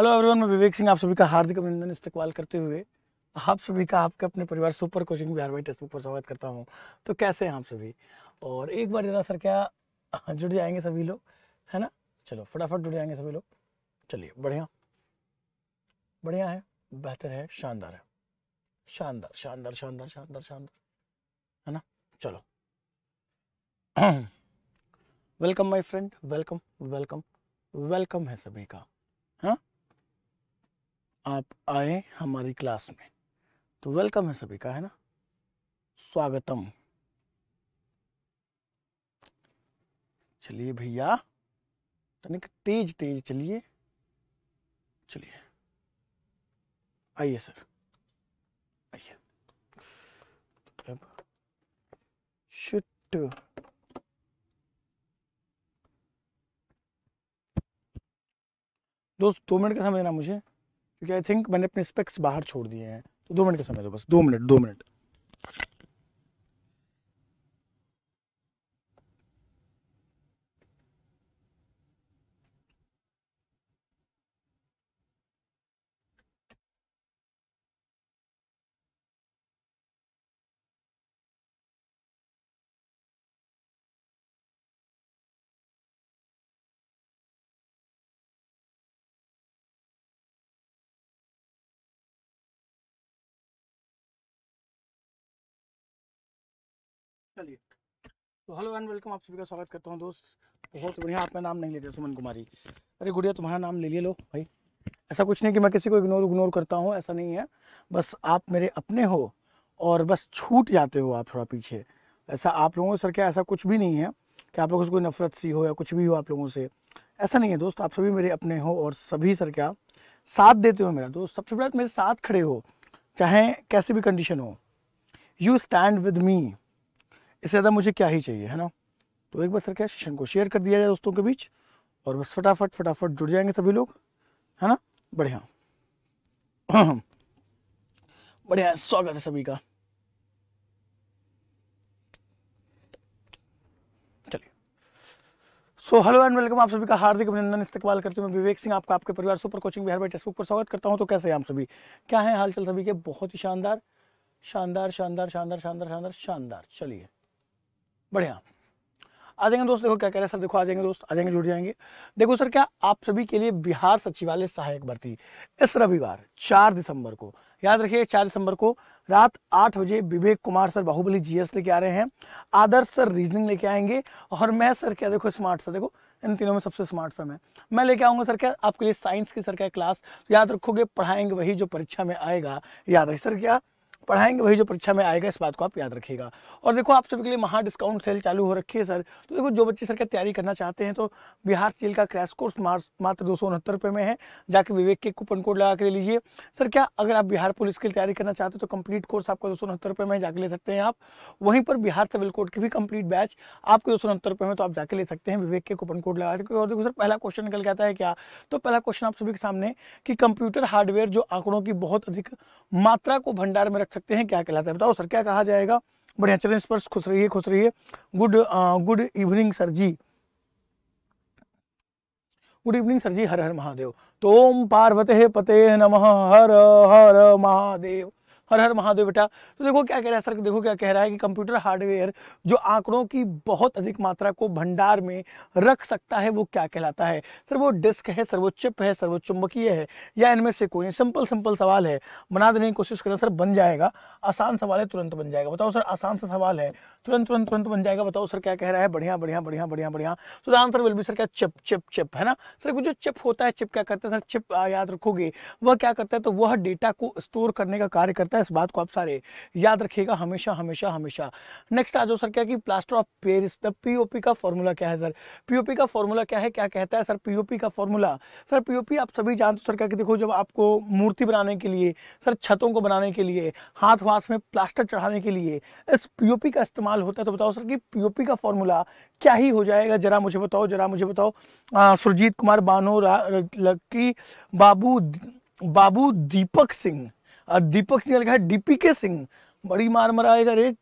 Hello everyone मैं विवेक सिंह आप सभी का हार्दिक अभिनंदन इस्तेमाल करते हुए आप सभी का आपके अपने परिवार सुपर कोचिंग बिहार भाई बुक पर स्वागत करता हूँ तो कैसे हैं आप सभी और एक बार जरा सर क्या हाँ, जुड़ जाएंगे सभी लोग है ना चलो फटाफट जुड़ जाएंगे सभी लोग चलिए बढ़िया बढ़िया है बेहतर है शानदार है शानदार शानदार शानदार शानदार शानदार है ना चलो welcome my friend welcome welcome welcome है सभी का हाँ आप आए हमारी क्लास में तो वेलकम है सभी का है ना स्वागतम चलिए भैया तनिक तेज तेज चलिए चलिए आइए सर आइए अब शुट दोस्त दो मिनट का समझना मुझे क्योंकि आई थिंक मैंने अपने स्पेक्स बाहर छोड़ दिए हैं तो दो मिनट का समय दो बस दो मिनट दो मिनट तो हेलो एंड वेलकम आप सभी का स्वागत करता हूँ दोस्त बहुत बढ़िया आपका नाम नहीं लेते सुमन कुमारी अरे गुड़िया तुम्हारा नाम ले लिए लो भाई ऐसा कुछ नहीं कि मैं किसी को इग्नोर उग्नोर करता हूँ ऐसा नहीं है बस आप मेरे अपने हो और बस छूट जाते हो आप थोड़ा पीछे ऐसा आप लोगों से सर क्या ऐसा कुछ भी नहीं है कि आप लोगों से कोई नफरत सी हो या कुछ भी हो आप लोगों से ऐसा नहीं है दोस्त आप सभी मेरे अपने हो और सभी सर क्या साथ देते हो मेरा दोस्त सबसे बड़ा मेरे साथ खड़े हो चाहे कैसे भी कंडीशन हो यू स्टैंड विद मी इससे ज़्यादा मुझे क्या ही चाहिए है ना तो एक बार सर क्या सेशन को शेयर कर दिया जाए दोस्तों के बीच और बस फटाफट फटाफट जुड़ जाएंगे सभी लोग है ना बढ़िया बढ़िया स्वागत है सभी का सो हेलो एंड वेलकम आप सभी का हार्दिक अभिनंदन इस्तेमाल करते हुए विवेक सिंह आपका आपके परिवार super coaching Bihar by textbook पर स्वागत करता हूं तो कैसे हैं आप सभी क्या है हालचाल सभी के बहुत ही शानदार शानदार शानदार शानदार शानदार शानदार शानदार चलिए बढ़िया आ जाएंगे दोस्त देखो क्या कह रहे हैं सर देखो आ जाएंगे दोस्त आ जाएंगे जुड़ जाएंगे देखो सर क्या आप सभी के लिए बिहार सचिवालय सहायक भर्ती इस रविवार चार दिसंबर को याद रखिए चार दिसंबर को रात आठ बजे विवेक कुमार सर बाहुबली जीएस लेके आ रहे हैं आदर्श सर रीजनिंग लेके आएंगे और मैं सर क्या देखो स्मार्ट सर देखो इन तीनों में सबसे स्मार्ट सर मैं मैं लेके आऊंगा सर क्या आपके लिए साइंस की सर क्या क्लास याद रखोगे पढ़ाएंगे वही जो परीक्षा में आएगा याद रखिए सर क्या पढ़ाएंगे वही जो परीक्षा में आएगा इस बात को आप याद रखिएगा और देखो आप सभी के लिए महा डिस्काउंट सेल चालू हो रखी है सर तो देखो जो बच्चे सर का तैयारी करना चाहते हैं तो बिहार सेल का क्रैश कोर्स मात्र दो सौ में है जाके विवेक के कूपन कोड लगा के ले लीजिए सर क्या अगर आप बिहार पुलिस की तैयारी करना चाहते हैं तो कंप्लीट कोर्स आपको दो सौ में जाके ले सकते हैं आप वहीं पर बिहार सिविल कोड की भी कंप्लीट बैच आपको दो सौ में तो आप जाके ले सकते हैं विवेक के कूपन कोड लगा और देखो सर पहला क्वेश्चन निकल जाता है क्या तो पहला क्वेश्चन आप सभी के सामने कि कंप्यूटर हार्डवेयर जो आंकड़ों की बहुत अधिक मात्रा को भंडार में रख रख सकते हैं क्या कहलाता है बताओ सर क्या कहा जाएगा बढ़िया चरण स्पर्श खुश रहिए खुश रहिए good good evening sir ji good evening sir ji हर हर महादेव तो ओम पार्वते पते नमः हर हर महादेव हर हर महादेव बेटा तो देखो क्या कह रहा है सर देखो क्या कह रहा है कि कंप्यूटर हार्डवेयर जो आंकड़ों की बहुत अधिक मात्रा को भंडार में रख सकता है वो क्या कहलाता है सर वो डिस्क है सर वो चिप है सर वो चुंबकीय है या इनमें से कोई सिंपल सिंपल सवाल है बना देने की कोशिश करें सर बन जाएगा आसान सवाल है तुरंत बन जाएगा बताओ सर आसान सा सवाल है तुरंत तुरंत तुरंत बन जाएगा बताओ सर क्या कह रहा है बढ़िया बढ़िया बढ़िया बढ़िया बढ़िया तो आंसर विल भी सर क्या चिप चिप चिप है ना सर कुछ जो चिप होता है चिप क्या करता है सर चिप याद रखोगे वह क्या करता है तो वह डेटा को स्टोर करने का कार्य करता है है इस बात को आप सारे याद रखिएगा हमेशा हमेशा हमेशा नेक्स्ट आ जाओ सर क्या कि plaster of Paris the POP का फॉर्मूला क्या है सर पीओपी का फॉर्मूला क्या है क्या कहता है सर पीओपी का फॉर्मूला सर पीओपी आप सभी जानते हो सर क्या कि देखो जब आपको मूर्ति बनाने के लिए सर छतों को बनाने के लिए हाथ वाथ में प्लास्टर चढ़ाने के लिए इस पीओपी का इस्तेमाल होता है तो बताओ सर कि पीओपी का फॉर्मूला क्या ही हो जाएगा जरा मुझे बताओ जरा मुझे बताओ सुरजीत कुमार बानो लक्की बाबू बाबू दीपक सिंह और दीपक सिंह लिखा है डीपी के सिंह बड़ी मार मराएगा रे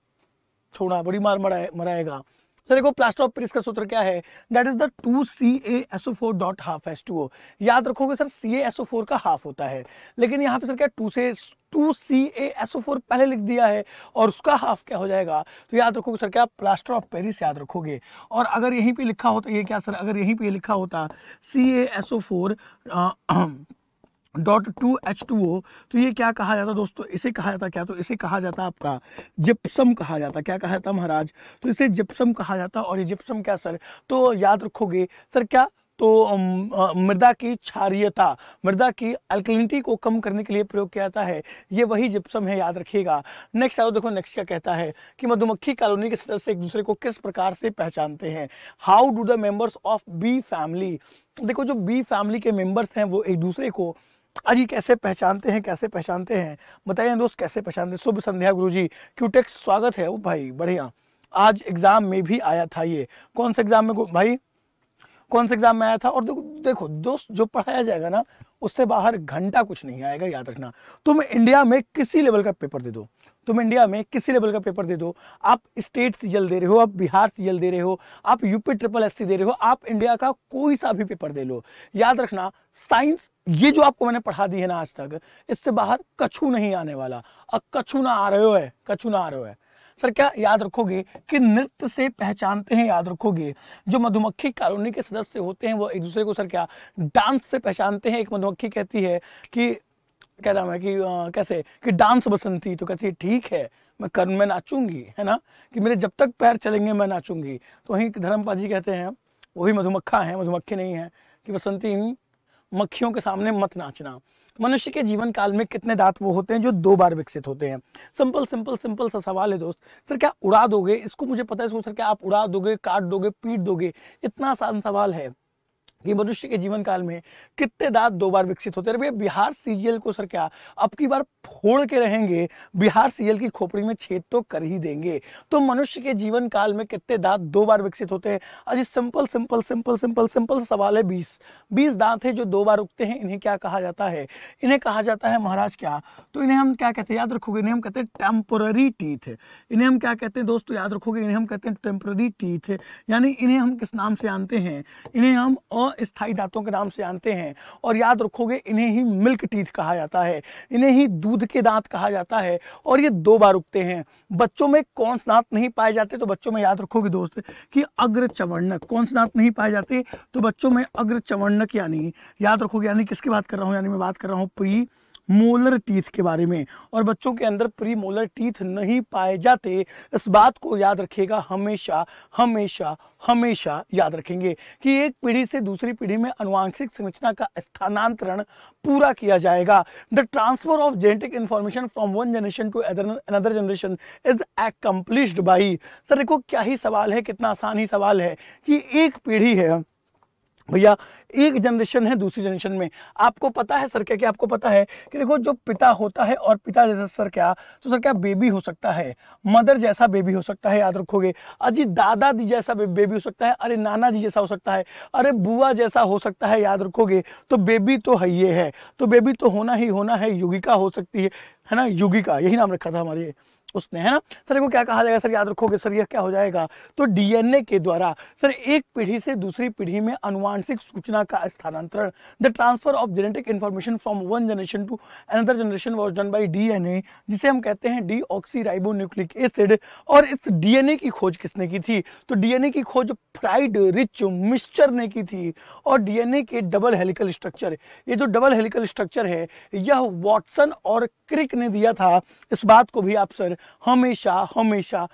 छोड़ा बड़ी मार मराएगा सर देखो प्लास्टर ऑफ पेरिस का सूत्र क्या है that is the two C A O four dot half S two O याद रखोगे sir C A O four का हाफ होता है लेकिन यहाँ पे सर क्या टू से to C A O four पहले लिख दिया है और उसका हाफ क्या हो जाएगा तो याद रखोगे सर क्या प्लास्टर ऑफ पेरिस याद रखोगे और अगर यहीं पे लिखा होता ये क्या सर अगर यहीं पे लिखा होता C A O four dot two H two O तो ये क्या कहा जाता दोस्तों इसे कहा जाता क्या तो इसे कहा जाता आपका जिप्सम कहा जाता क्या कहा जाता महाराज तो इसे जिप्सम कहा जाता और ये जिप्सम क्या सर तो याद रखोगे सर क्या तो मृदा की क्षारियता मृदा की अल्कलिनिटी को कम करने के लिए प्रयोग किया जाता है ये वही जिप्सम है याद रखिएगा नेक्स्ट आओ देखो नेक्स्ट क्या कहता है कि मधुमक्खी कॉलोनी के सदस्य एक दूसरे को किस प्रकार से पहचानते हैं how do the members of B family देखो जो बी फैमिली के मेंबर्स हैं वो एक दूसरे को अजी कैसे पहचानते हैं कैसे पहचानते हैं बताइए दोस्त कैसे पहचानते हैं शुभ संध्या गुरु जी क्यूटेक्स स्वागत है वो भाई बढ़िया आज एग्जाम में भी आया था ये कौन से एग्जाम में भाई कौन से एग्जाम में आया था और देखो देखो दोस्त जो पढ़ाया जाएगा ना उससे बाहर घंटा कुछ नहीं आएगा याद रखना तुम इंडिया में किसी लेवल का पेपर दे दो तुम इंडिया में किसी लेवल का पेपर दे दो आप स्टेट सीजल दे रहे हो आप बिहार सीजल दे रहे हो आप यूपी ट्रिपल एस दे रहे हो आप इंडिया का कोई सा भी पेपर दे लो याद रखना साइंस ये जो आपको मैंने पढ़ा दी है ना आज तक इससे बाहर कछू नहीं आने वाला अब कछु ना आ रहे हो है कछू ना आ रहे हो है सर क्या याद रखोगे कि नृत्य से पहचानते हैं याद रखोगे जो मधुमक्खी कॉलोनी के सदस्य होते हैं वो एक दूसरे को सर क्या डांस से पहचानते हैं एक मधुमक्खी कहती है कि क्या नाम है कि आ, कैसे कि डांस बसंती तो कहती है ठीक है मैं कर मैं नाचूंगी है ना कि मेरे जब तक पैर चलेंगे मैं नाचूंगी तो वहीं धर्मपा जी कहते हैं वही मधुमक्खा है मधुमक्खी नहीं है कि बसंती मक्खियों के सामने मत नाचना मनुष्य के जीवन काल में कितने दांत वो होते हैं जो दो बार विकसित होते हैं सिंपल सिंपल सिंपल सा सवाल है दोस्त सर क्या उड़ा दोगे इसको मुझे पता है सर क्या आप उड़ा दोगे काट दोगे पीट दोगे इतना आसान सवाल है कि मनुष्य के जीवन काल में कितने दांत दो बार विकसित होते हैं बिहार सीजीएल को सर क्या अब की बार फोड़ के रहेंगे बिहार सीजीएल की खोपड़ी में छेद तो कर ही देंगे तो मनुष्य के जीवन काल में कितने दांत दो बार विकसित होते हैं आज simple simple simple simple simple सवाल है बीस बीस दांत है जो दो बार उगते हैं इन्हें क्या कहा जाता है इन्हें कहा जाता है महाराज क्या तो इन्हें हम क्या कहते हैं याद रखोगे इन्हें हम कहते हैं टेम्पररी टीथ इन्हें हम क्या कहते हैं दोस्तों याद रखोगे इन्हें हम कहते हैं टेम्पररी टीथ यानी इन्हें हम किस नाम से जानते हैं इन्हें हम और अस्थायी दांतों के नाम से जानते हैं और याद रखोगे इन्हें ही मिल्क टीथ कहा जाता है इन्हें ही दूध के दांत कहा जाता है और ये दो बार उगते हैं बच्चों में कौन से दांत नहीं पाए जाते तो बच्चों में याद रखोगे दोस्त कि अग्र चवर्णक कौन से दांत नहीं पाए जाते तो बच्चों में अग्र चवर्णक यानी याद रखोगे यानी किसकी बात कर रहा हूँ यानी मैं बात कर रहा हूँ प्री मोलर टीथ के बारे में और बच्चों के अंदर प्री मोलर टीथ नहीं पाए जाते इस बात को याद रखिएगा हमेशा हमेशा हमेशा याद रखेंगे कि एक पीढ़ी से दूसरी पीढ़ी में अनुवांशिक संरचना का स्थानांतरण पूरा किया जाएगा the transfer of genetic information from one generation to another generation is accomplished by sir देखो क्या ही सवाल है कितना आसान ही सवाल है कि एक पीढ़ी है भैया एक जनरेशन है दूसरी जनरेशन में आपको पता है सर क्या कि आपको पता है कि देखो जो पिता होता है और पिता जैसा सर क्या तो सर क्या बेबी हो सकता है मदर जैसा बेबी हो सकता है याद रखोगे अजी दादा जी जैसा बेबी हो सकता है अरे नाना जी जैसा हो सकता है अरे बुआ जैसा हो सकता है याद रखोगे तो बेबी तो है ये है तो बेबी तो होना ही होना है युगिका हो सकती है है ना युगिका यही नाम रखा था हमारे उसने है ना सर को क्या कहा जाएगा सर याद रखोगे सर यह क्या हो जाएगा तो डीएनए के द्वारा सर एक पीढ़ी से दूसरी पीढ़ी में अनुवांशिक सूचना का स्थानांतरण the transfer of genetic information from one generation to another generation was done by DNA जिसे हम कहते हैं डी न्यूक्लिक एसिड और इस डीएनए की खोज किसने की थी तो डीएनए की खोज फ्राइड रिच मिक्सचर ने की थी और डीएनए के डबल हेलिकल स्ट्रक्चर ये जो डबल हेलिकल स्ट्रक्चर है यह वॉटसन और क्रिक ने दिया था इस बात को भी आप सर हमेशा हमेशा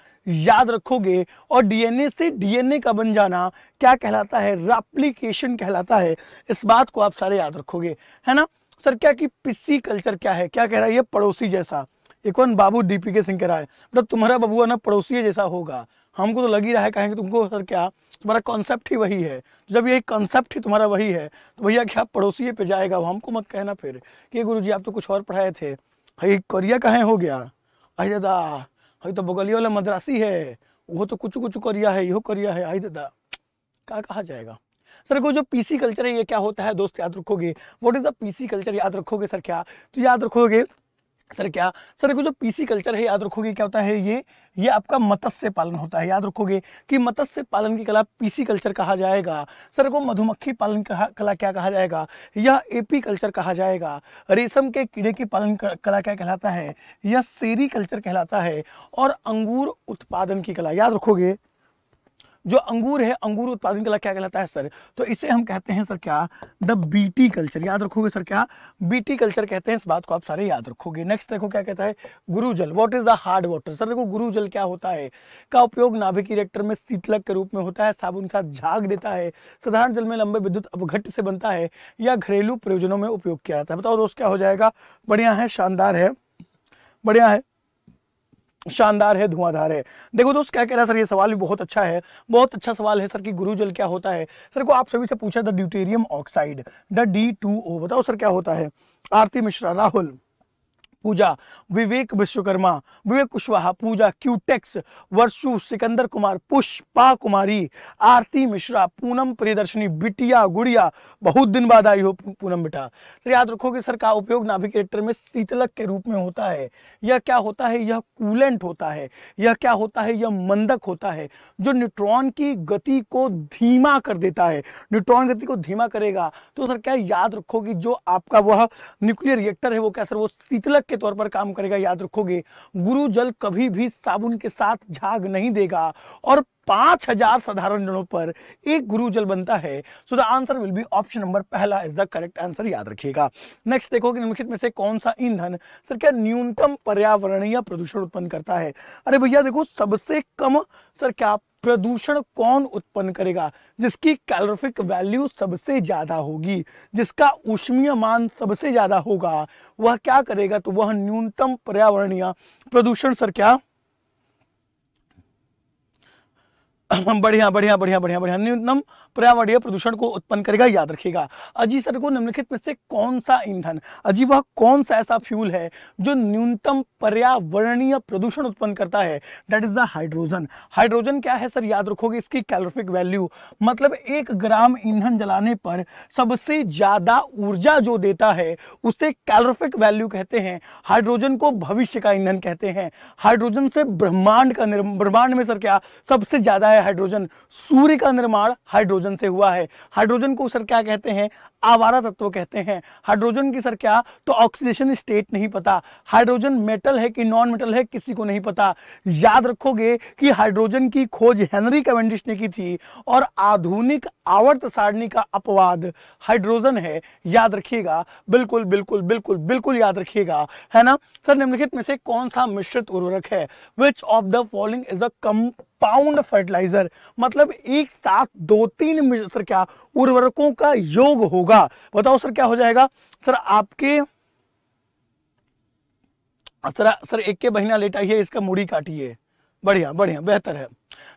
याद रखोगे और डीएनए से डीएनए का बन जाना क्या कहलाता है रेप्लिकेशन कहलाता है इस बात को आप सारे याद रखोगे है ना सर क्या कि पिस्सी कल्चर क्या है क्या कह रहा है ये पड़ोसी जैसा एक वन बाबू डीपी के सिंह कह रहा है मतलब तो तुम्हारा बबुआ ना पड़ोसी जैसा होगा हमको तो लग ही रहा है कहेंगे तुमको सर क्या तुम्हारा कॉन्सेप्ट ही वही है जब यही कॉन्सेप्ट ही तुम्हारा वही है तो भैया क्या पड़ोसी पे जाएगा हमको मत कहना फिर कि गुरु जी आप तो कुछ और पढ़ाए थे भाई कोरिया कहाँ हो गया आई दादा हई तो बगलियो वाला मद्रासी है वो तो कुछ कुछ करिया है यो करिया है आई दादा क्या कहा जाएगा सर को जो पीसी कल्चर है ये क्या होता है दोस्त याद रखोगे what is the PC culture याद रखोगे सर क्या तो याद रखोगे सर क्या सर देखो जो पीसी कल्चर है याद रखोगे क्या होता है ये ये आपका मत्स्य पालन होता है याद रखोगे कि मत्स्य पालन की कला पीसी कल्चर कहा जाएगा सर को मधुमक्खी पालन कहा कला क्या कहा जाएगा यह एपी कल्चर कहा जाएगा रेशम के कीड़े की पालन कला क्या कहलाता है यह सेरी कल्चर कहलाता है और अंगूर उत्पादन की कला याद रखोगे जो अंगूर है अंगूर उत्पादन कला क्या कहलाता है सर तो इसे हम कहते हैं सर क्या द बीटी कल्चर याद रखोगे सर क्या बीटी कल्चर कहते हैं इस बात को आप सारे याद रखोगे नेक्स्ट देखो क्या कहता है गुरुजल what is the hard water sir देखो गुरुजल क्या होता है का उपयोग नाभिक रिएक्टर में शीतलक के रूप में होता है साबुन के साथ झाग देता है साधारण जल में लंबे विद्युत अवघट से बनता है या घरेलू प्रयोजनों में उपयोग किया जाता है बताओ दोस्त क्या हो जाएगा बढ़िया है शानदार है बढ़िया है शानदार है धुआंधार है देखो दोस्त क्या कह रहा है सर ये सवाल भी बहुत अच्छा है बहुत अच्छा सवाल है सर कि गुरु जल क्या होता है सर को आप सभी से पूछा the deuterium oxide the D two O बताओ सर क्या होता है आरती मिश्रा राहुल पूजा विवेक विश्वकर्मा विवेक कुशवाहा पूजा क्यूटेक्स वर्षु सिकंदर कुमार पुष्पा कुमारी आरती मिश्रा पूनम प्रियदर्शनी बिटिया गुड़िया बहुत दिन बाद आई हो पूनम बेटा तो याद कि सर का उपयोग इलेक्टर में शीतलक के रूप में होता है यह क्या होता है यह कूलेंट होता है यह क्या होता है यह मंदक होता है जो न्यूट्रॉन की गति को धीमा कर देता है न्यूट्रॉन गति को धीमा करेगा तो सर क्या याद रखो कि जो आपका वह न्यूक्लियर रिएक्टर है वो क्या सर वो शीतलक के तौर पर काम करेगा याद रखोगे गुरु जल कभी भी साबुन के साथ झाग नहीं देगा और पांच हजार साधारण जनों पर एक गुरु जल बनता है so the answer will be option number पहला इज द करेक्ट आंसर याद रखिएगा नेक्स्ट देखो कि निम्नलिखित में से कौन सा ईंधन सर क्या न्यूनतम पर्यावरणीय प्रदूषण उत्पन्न करता है अरे भैया देखो सबसे कम सर क्या प्रदूषण कौन उत्पन्न करेगा जिसकी कैलोरिफिक वैल्यू सबसे ज़्यादा होगी जिसका उष्मीय मान सबसे ज़्यादा होगा वह क्या करेगा तो वह न्यूनतम पर्यावरणीय प्रदूषण सर क्या बढ़िया बढ़िया बढ़िया बढ़िया बढ़िया न्यूनतम पर्यावरणीय प्रदूषण को उत्पन्न करेगा याद रखेगा अजी सर को निम्नलिखित में से कौन सा ईंधन अजी वह कौन सा ऐसा फ्यूल है जो न्यूनतम पर्यावरणीय प्रदूषण उत्पन्न करता है that is the hydrogen hydrogen क्या है सर याद रखोगे इसकी कैलोरिफिक वैल्यू मतलब एक ग्राम ईंधन जलाने पर सबसे ज्यादा ऊर्जा जो देता है उसे कैलोरिफिक वैल्यू कहते हैं हाइड्रोजन को भविष्य का ईंधन कहते हैं हाइड्रोजन से ब्रह्मांड का ब्रह्मांड में सर क्या सबसे ज्यादा है हाइड्रोजन सूर्य का निर्माण हाइड्रोजन से हुआ है हाइड्रोजन को सर क्या कहते हैं आवारा तत्व कहते हैं हाइड्रोजन की सर क्या तो ऑक्सीजन स्टेट नहीं पता हाइड्रोजन मेटल है कि नॉन मेटल है किसी को नहीं पता याद रखोगे कि हाइड्रोजन की खोज हेनरी कैवेंडिश ने की थी और आधुनिक आवर्त सारणी का अपवाद हाइड्रोजन है याद रखिएगा बिल्कुल बिल्कुल बिल्कुल बिल्कुल याद रखिएगा है ना सर निम्नलिखित में से कौन सा मिश्रित उर्वरक है which of the following is a compound fertiliser मतलब एक साथ दो तीन सर क्या उर्वरकों का योग होगा होगा बताओ सर क्या हो जाएगा सर आपके सर सर एक के बहिना महीना लेटाइए इसका मूड़ी काटिए बढ़िया बढ़िया बेहतर है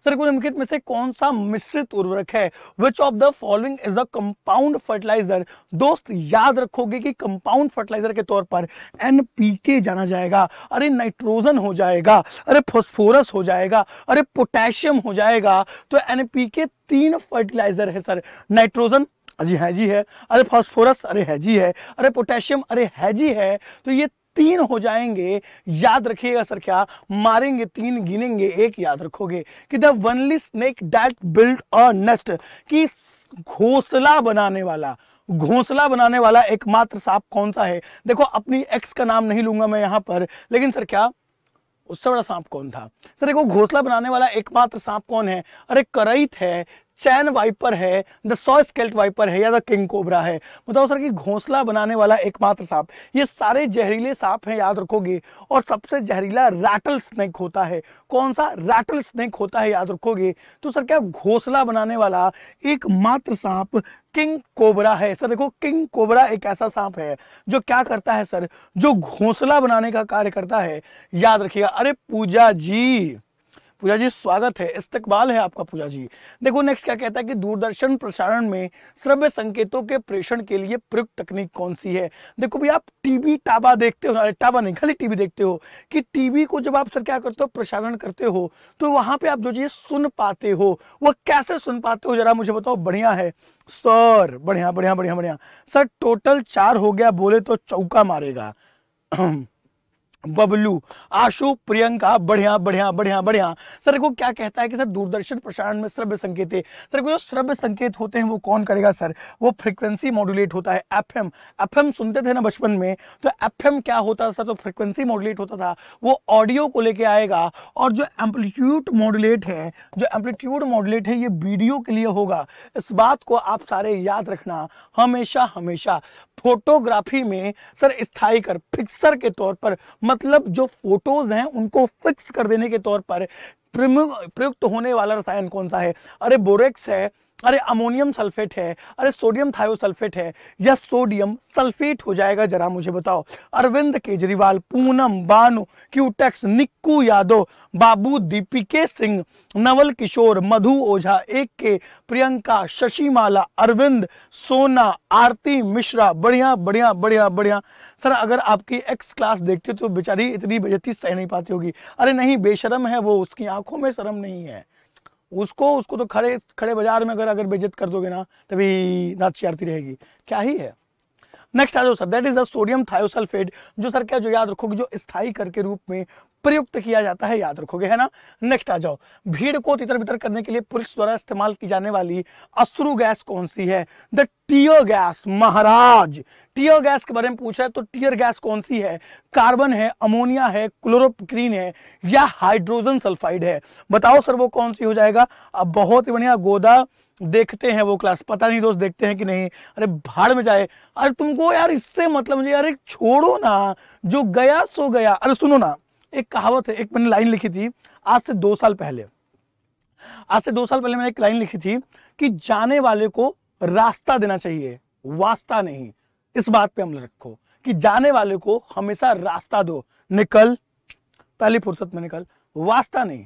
सर निम्नलिखित में से कौन सा मिश्रित उर्वरक है which of the following is the compound fertiliser दोस्त याद रखोगे कि कंपाउंड फर्टिलाइजर के तौर पर एनपीके जाना जाएगा अरे नाइट्रोजन हो जाएगा अरे फॉस्फोरस हो जाएगा अरे पोटेशियम हो जाएगा तो एनपीके तीन फर्टिलाइजर है सर नाइट्रोजन अजी जी है अरे फॉस्फोरस अरे है जी है अरे पोटेशियम अरे है जी है तो ये तीन हो जाएंगे याद रखिएगा सर क्या मारेंगे तीन गिनेंगे एक याद रखोगे कि the only snake that build a nest की घोसला बनाने वाला घोंसला बनाने वाला एकमात्र सांप कौन सा है देखो अपनी एक्स का नाम नहीं लूंगा मैं यहां पर लेकिन सर क्या उससे बड़ा सांप कौन था सर देखो घोसला बनाने वाला एकमात्र सांप कौन है अरे करईत है चैन वाइपर है द सॉ स्केल्ट वाइपर है या द किंग कोबरा है बताओ सर कि घोंसला बनाने वाला एकमात्र सांप ये सारे जहरीले सांप हैं याद रखोगे और सबसे जहरीला रैटल स्नेक होता है कौन सा रैटल स्नेक होता है याद रखोगे तो सर क्या घोंसला बनाने वाला एकमात्र सांप किंग कोबरा है सर देखो किंग कोबरा एक ऐसा सांप है जो क्या करता है सर जो घोंसला बनाने का कार्य करता है याद रखिएगा अरे पूजा जी पूजा जी स्वागत है इस्तकबाल है आपका पूजा जी देखो नेक्स्ट क्या कहता है कि दूरदर्शन प्रसारण में श्रव्य संकेतों के प्रेषण के लिए प्रयुक्त तकनीक कौन सी है देखो भैया आप टीवी टाबा देखते हो टाबा नहीं खाली टीवी देखते हो कि टीवी को जब आप सर क्या करते हो प्रसारण करते हो तो वहां पे आप जो चीज सुन पाते हो वो कैसे सुन पाते हो जरा मुझे बताओ बढ़िया है सर बढ़िया बढ़िया बढ़िया बढ़िया सर टोटल चार हो गया बोले तो चौका मारेगा बबलू आशु प्रियंका बढ़िया बढ़िया बढ़िया बढ़िया सर देखो क्या कहता है कि सर दूरदर्शन प्रसारण में श्रव्य संकेत है सर देखो जो श्रव्य संकेत होते हैं वो कौन करेगा सर वो फ्रिक्वेंसी मॉड्यूलेट होता है एफएम एफएम सुनते थे ना बचपन में तो एफएम क्या होता था सर तो फ्रिक्वेंसी मॉड्यूलेट होता था वो ऑडियो को लेके आएगा और जो एम्पलीट्यूड मॉड्यूलेट है जो एम्पलीट्यूड मॉड्यूलेट है ये वीडियो के लिए होगा इस बात को आप सारे याद रखना हमेशा हमेशा फोटोग्राफी में सर स्थायी कर फिक्सर के तौर पर मतलब जो फोटोज हैं उनको फिक्स कर देने के तौर पर प्रयुक्त होने वाला रसायन कौन सा है अरे बोरेक्स है अरे अमोनियम सल्फेट है अरे सोडियम थायोसल्फेट है या सोडियम सल्फेट हो जाएगा जरा मुझे बताओ अरविंद केजरीवाल पूनम बानो क्यूटेक्स निक्कू यादव बाबू दीपिके सिंह नवल किशोर मधु ओझा एक के प्रियंका शशिमाला अरविंद सोना आरती मिश्रा बढ़िया बढ़िया बढ़िया बढ़िया सर अगर आपकी एक्स क्लास देखते तो बेचारी इतनी बेजती सह नहीं पाती होगी अरे नहीं बेशरम है वो उसकी आंखों में शर्म नहीं है उसको उसको तो खड़े खड़े बाजार में अगर अगर बेजत कर दोगे ना तभी नाची आरती रहेगी क्या ही है नेक्स्ट आ जाओ sir that is the sodium thiosulphate जो सर क्या जो याद रखोगे जो स्थाई कर के रूप में प्रयुक्त किया जाता है याद रखोगे है ना नेक्स्ट आ जाओ भीड़ को तितर बितर करने के लिए पुरुष द्वारा इस्तेमाल की जाने वाली अश्रु गैस कौन सी है द टीयर गैस महाराज टीयर गैस के बारे में पूछा है तो टीयर गैस कौन सी है कार्बन है अमोनिया है क्लोरोप्रीन है या हाइड्रोजन सल्फाइड है बताओ सर वो कौन सी हो जाएगा अब बहुत ही बढ़िया गोदा देखते हैं वो क्लास पता नहीं दोस्त देखते हैं कि नहीं अरे भाड़ में जाए अरे तुमको यार इससे मतलब मुझे यार छोड़ो ना जो गया सो गया अरे सुनो ना एक कहावत है एक मैंने लाइन लिखी थी आज से दो साल पहले आज से दो साल पहले मैंने एक लाइन लिखी थी कि जाने वाले को रास्ता देना चाहिए वास्ता नहीं इस बात पे अमल रखो कि जाने वाले को हमेशा रास्ता दो निकल पहली फुर्सत में निकल वास्ता नहीं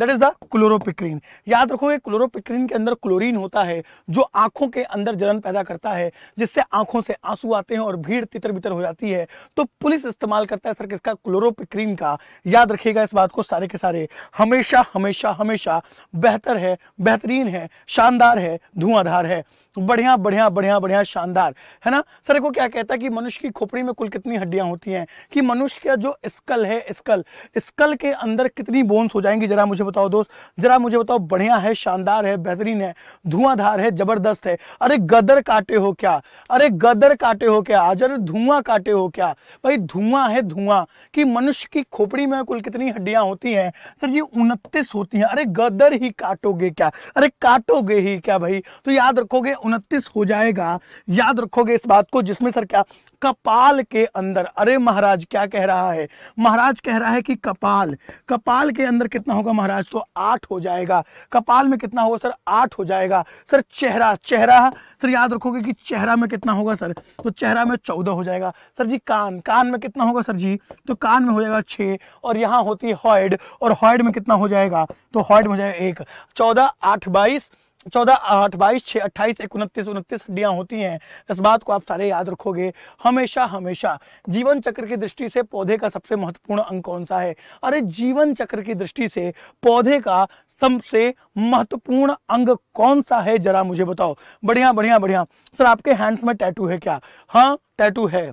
दैट इज द क्लोरोपिक्रीन याद रखोगे क्लोरोपिक्रीन के अंदर क्लोरीन होता है जो आंखों के अंदर जलन पैदा करता है जिससे आंखों से आंसू आते हैं और भीड़ तितर बितर हो जाती है तो पुलिस इस्तेमाल करता है सर किसका क्लोरोपिक्रीन का याद रखिएगा इस बात को सारे के सारे हमेशा हमेशा हमेशा बेहतर है बेहतरीन है शानदार है धुआंधार है बढ़िया बढ़िया बढ़िया बढ़िया शानदार है ना सर को क्या कहता है कि मनुष्य की खोपड़ी में कुल कितनी हड्डियां होती हैं कि मनुष्य का जो स्कल है स्कल स्कल के अंदर कितनी बोन्स हो जाएंगी जरा मुझे बताओ दोस्त जरा मुझे बताओ बढ़िया है शानदार है बेहतरीन है धुआंधार है जबरदस्त है अरे गदर काटे हो क्या अरे गदर काटे हो क्या आज अरे धुआं काटे हो क्या भाई धुआं है धुआं कि मनुष्य की खोपड़ी में कुल कितनी हड्डियां होती हैं सर जी उनतीस होती हैं अरे गदर ही काटोगे क्या अरे काटोगे ही क्या भाई तो याद रखोगे उनतीस हो जाएगा याद रखोगे इस बात को जिसमें सर क्या कपाल के अंदर अरे महाराज क्या कह रहा है महाराज कह रहा है कि कपाल कपाल के अंदर कितना होगा महाराज तो आठ हो जाएगा कपाल में कितना होगा सर आठ हो जाएगा सर चेहरा चेहरा सर याद रखोगे कि चेहरा में कितना होगा सर तो चेहरा में चौदह हो जाएगा सर जी कान कान में कितना होगा सर जी तो कान में हो जाएगा छः और यहाँ होती है हॉयड और हॉयड में कितना हो जाएगा तो हॉयड में हो जाएगा एक चौदह आठ बाईस चौदह आठ बाईस छः अट्ठाईस एक उनतीस उनतीस हड्डियाँ होती हैं इस बात को आप सारे याद रखोगे हमेशा हमेशा जीवन चक्र की दृष्टि से पौधे का सबसे महत्वपूर्ण अंग कौन सा है अरे जीवन चक्र की दृष्टि से पौधे का सबसे महत्वपूर्ण अंग कौन सा है जरा मुझे बताओ बढ़िया बढ़िया बढ़िया सर आपके हैंड्स में टैटू है क्या हाँ टैटू है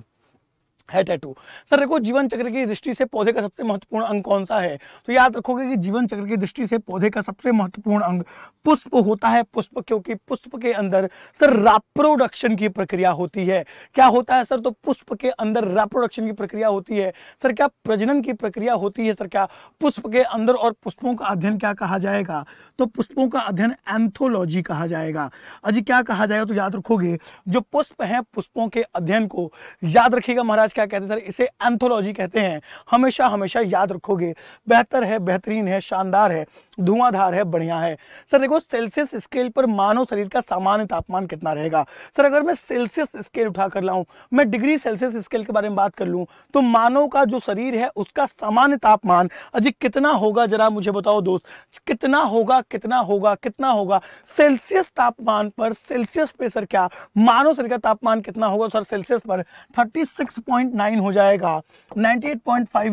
है टैटू सर देखो जीवन चक्र की दृष्टि से पौधे का सबसे महत्वपूर्ण अंग कौन सा है तो याद रखोगे कि जीवन चक्र की दृष्टि से पौधे का सबसे महत्वपूर्ण अंग पुष्प होता है पुष्प क्योंकि पुष्प के अंदर सर राप्रोडक्शन की प्रक्रिया होती है क्या होता है सर तो पुष्प के अंदर राप्रोडक्शन की प्रक्रिया होती है सर क्या प्रजनन की प्रक्रिया होती है सर क्या पुष्प के अंदर और पुष्पों का अध्ययन क्या कहा जाएगा तो पुष्पों का अध्ययन एंथोलॉजी कहा जाएगा अजी क्या कहा जाएगा तो याद रखोगे जो पुष्प है पुष्पों के अध्ययन को याद रखिएगा महाराज क्या कहते हैं सर इसे एंथोलॉजी कहते हैं हमेशा हमेशा याद रखोगे बेहतर है बेहतरीन है शानदार है धुआंधार है बढ़िया है सर देखो सेल्सियस स्केल पर मानव शरीर का सामान्य तापमान कितना रहेगा सर अगर मैं सेल्सियस स्केल उठा कर लाऊं मैं डिग्री सेल्सियस स्केल के बारे में बात कर लूं तो मानव का जो शरीर है उसका सामान्य तापमान अजी कितना होगा जरा मुझे बताओ दोस्त कितना होगा कितना होगा कितना होगा सेल्सियस तापमान पर सेल्सियस पे सर क्या मानव शरीर का तापमान कितना होगा सर सेल्सियस पर थर्टी हो जाएगा नाइनटी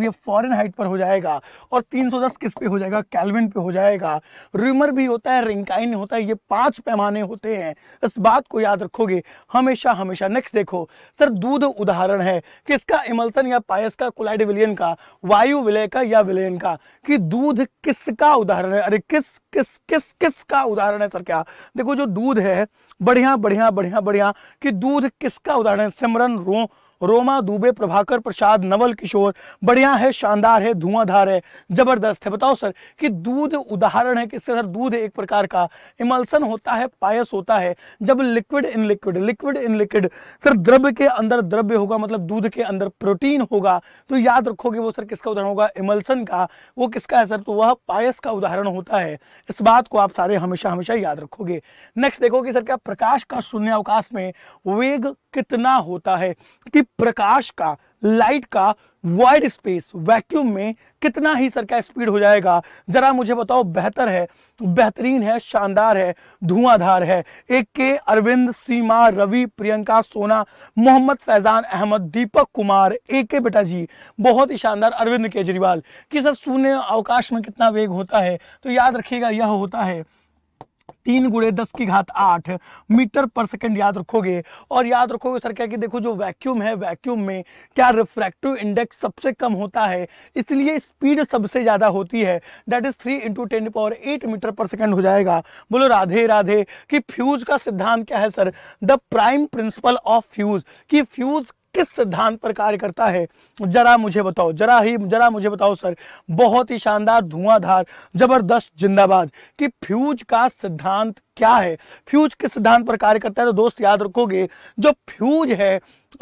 ये फॉरन हाइट पर हो जाएगा और तीन किस पे हो जाएगा कैलविन पे हो जाएगा रूमर भी होता है रिंकाइन होता है ये पांच पैमाने होते हैं इस बात को याद रखोगे हमेशा हमेशा नेक्स्ट देखो सर दूध उदाहरण है किसका इमल्सन या पायस का कुलाइड विलियन का वायु विलय का या विलयन का कि दूध किसका उदाहरण है अरे किस किस किस किस का उदाहरण है सर क्या देखो जो दूध है बढ़िया बढ़िया बढ़िया बढ़िया कि दूध किसका उदाहरण है सिमरन रो रोमा दुबे प्रभाकर प्रसाद नवल किशोर बढ़िया है शानदार है धुआंधार है जबरदस्त है बताओ सर कि दूध उदाहरण है किससे सर दूध एक प्रकार का इमल्सन होता है पायस होता है जब liquid in liquid liquid in liquid sir द्रव्य के अंदर द्रव्य होगा मतलब दूध के अंदर प्रोटीन होगा तो याद रखोगे वो सर किसका उदाहरण होगा इमल्सन का वो किसका है सर तो वह पायस का उदाहरण होता है इस बात को आप सारे हमेशा हमेशा याद रखोगे नेक्स्ट देखोगे सर क्या प्रकाश का शून्य अवकाश में वेग कितना होता है कि प्रकाश का लाइट का वाइड स्पेस वैक्यूम में कितना ही सर का स्पीड हो जाएगा जरा मुझे बताओ बेहतर है बेहतरीन है शानदार है धुआंधार है ए के अरविंद सीमा रवि प्रियंका सोना मोहम्मद फैजान अहमद दीपक कुमार ए के बेटा जी बहुत ही शानदार अरविंद केजरीवाल कि सर शून्य अवकाश में कितना वेग होता है तो याद रखिएगा यह होता है तीन गुड़े दस की घात आठ मीटर पर सेकंड याद रखोगे और याद रखोगे सर क्या कि देखो जो वैक्यूम है वैक्यूम में क्या रिफ्रैक्टिव इंडेक्स सबसे कम होता है इसलिए स्पीड सबसे ज़्यादा होती है that is three into ten power eight metre पर सेकंड हो जाएगा बोलो राधे राधे कि फ्यूज़ का सिद्धांत क्या है sir the prime principle of fuse कि फ्यूज़ किस सिद्धांत पर कार्य करता है जरा मुझे बताओ जरा ही जरा मुझे बताओ सर बहुत ही शानदार धुआंधार जबरदस्त जिंदाबाद कि फ्यूज का सिद्धांत क्या है फ्यूज किस सिद्धांत पर कार्य करता है तो दोस्त याद रखोगे जो फ्यूज है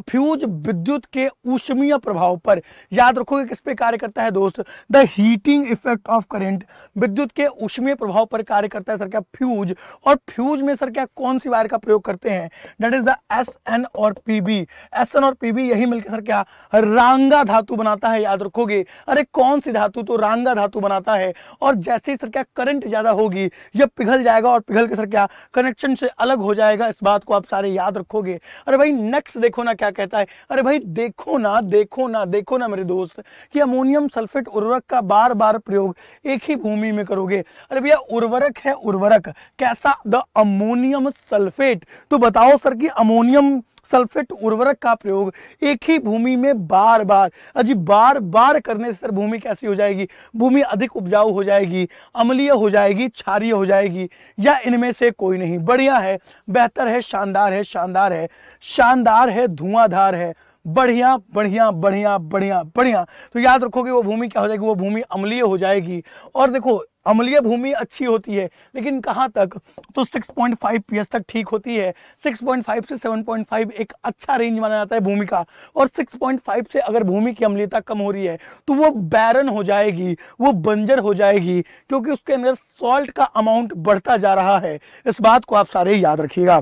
फ्यूज विद्युत के ऊष्मीय प्रभाव पर याद रखोगे किस पे कार्य करता है दोस्त the heating effect of current विद्युत के ऊष्मीय प्रभाव पर कार्य करता है सर क्या फ्यूज और फ्यूज में सर क्या कौन सी वायर का प्रयोग करते हैं that is the S N और बी एस एन और बी यही मिलकर सर क्या रांगा धातु बनाता है याद रखोगे अरे कौन सी धातु तो रांगा धातु बनाता है और जैसे ही सर क्या करंट ज्यादा होगी यह पिघल जाएगा और पिघल के सर क्या कनेक्शन से अलग हो जाएगा इस बात को आप सारे याद रखोगे अरे भाई नेक्स्ट देखो ना क्या कहता है अरे भाई देखो ना देखो ना देखो ना मेरे दोस्त कि अमोनियम सल्फेट उर्वरक का बार बार प्रयोग एक ही भूमि में करोगे अरे भैया उर्वरक है उर्वरक कैसा द अमोनियम सल्फेट तो बताओ सर कि अमोनियम सल्फेट उर्वरक का प्रयोग एक ही भूमि में बार बार अजी बार बार करने से भूमि कैसी हो जाएगी भूमि अधिक उपजाऊ हो जाएगी अम्लीय हो जाएगी क्षारिय हो जाएगी या इनमें से कोई नहीं बढ़िया है बेहतर है शानदार है शानदार है शानदार है धुआंधार है बढ़िया बढ़िया बढ़िया बढ़िया बढ़िया तो याद रखोगे वो भूमि क्या हो जाएगी वो भूमि अम्लीय हो जाएगी और देखो अम्लीय भूमि अच्छी होती है लेकिन कहाँ तक तो 6.5 पॉइंट तक ठीक होती है 6.5 से 7.5 एक अच्छा रेंज माना जाता है भूमि का और 6.5 से अगर भूमि की अम्लीयता कम हो रही है तो वो बैरन हो जाएगी वो बंजर हो जाएगी क्योंकि उसके अंदर सॉल्ट का अमाउंट बढ़ता जा रहा है इस बात को आप सारे याद रखिएगा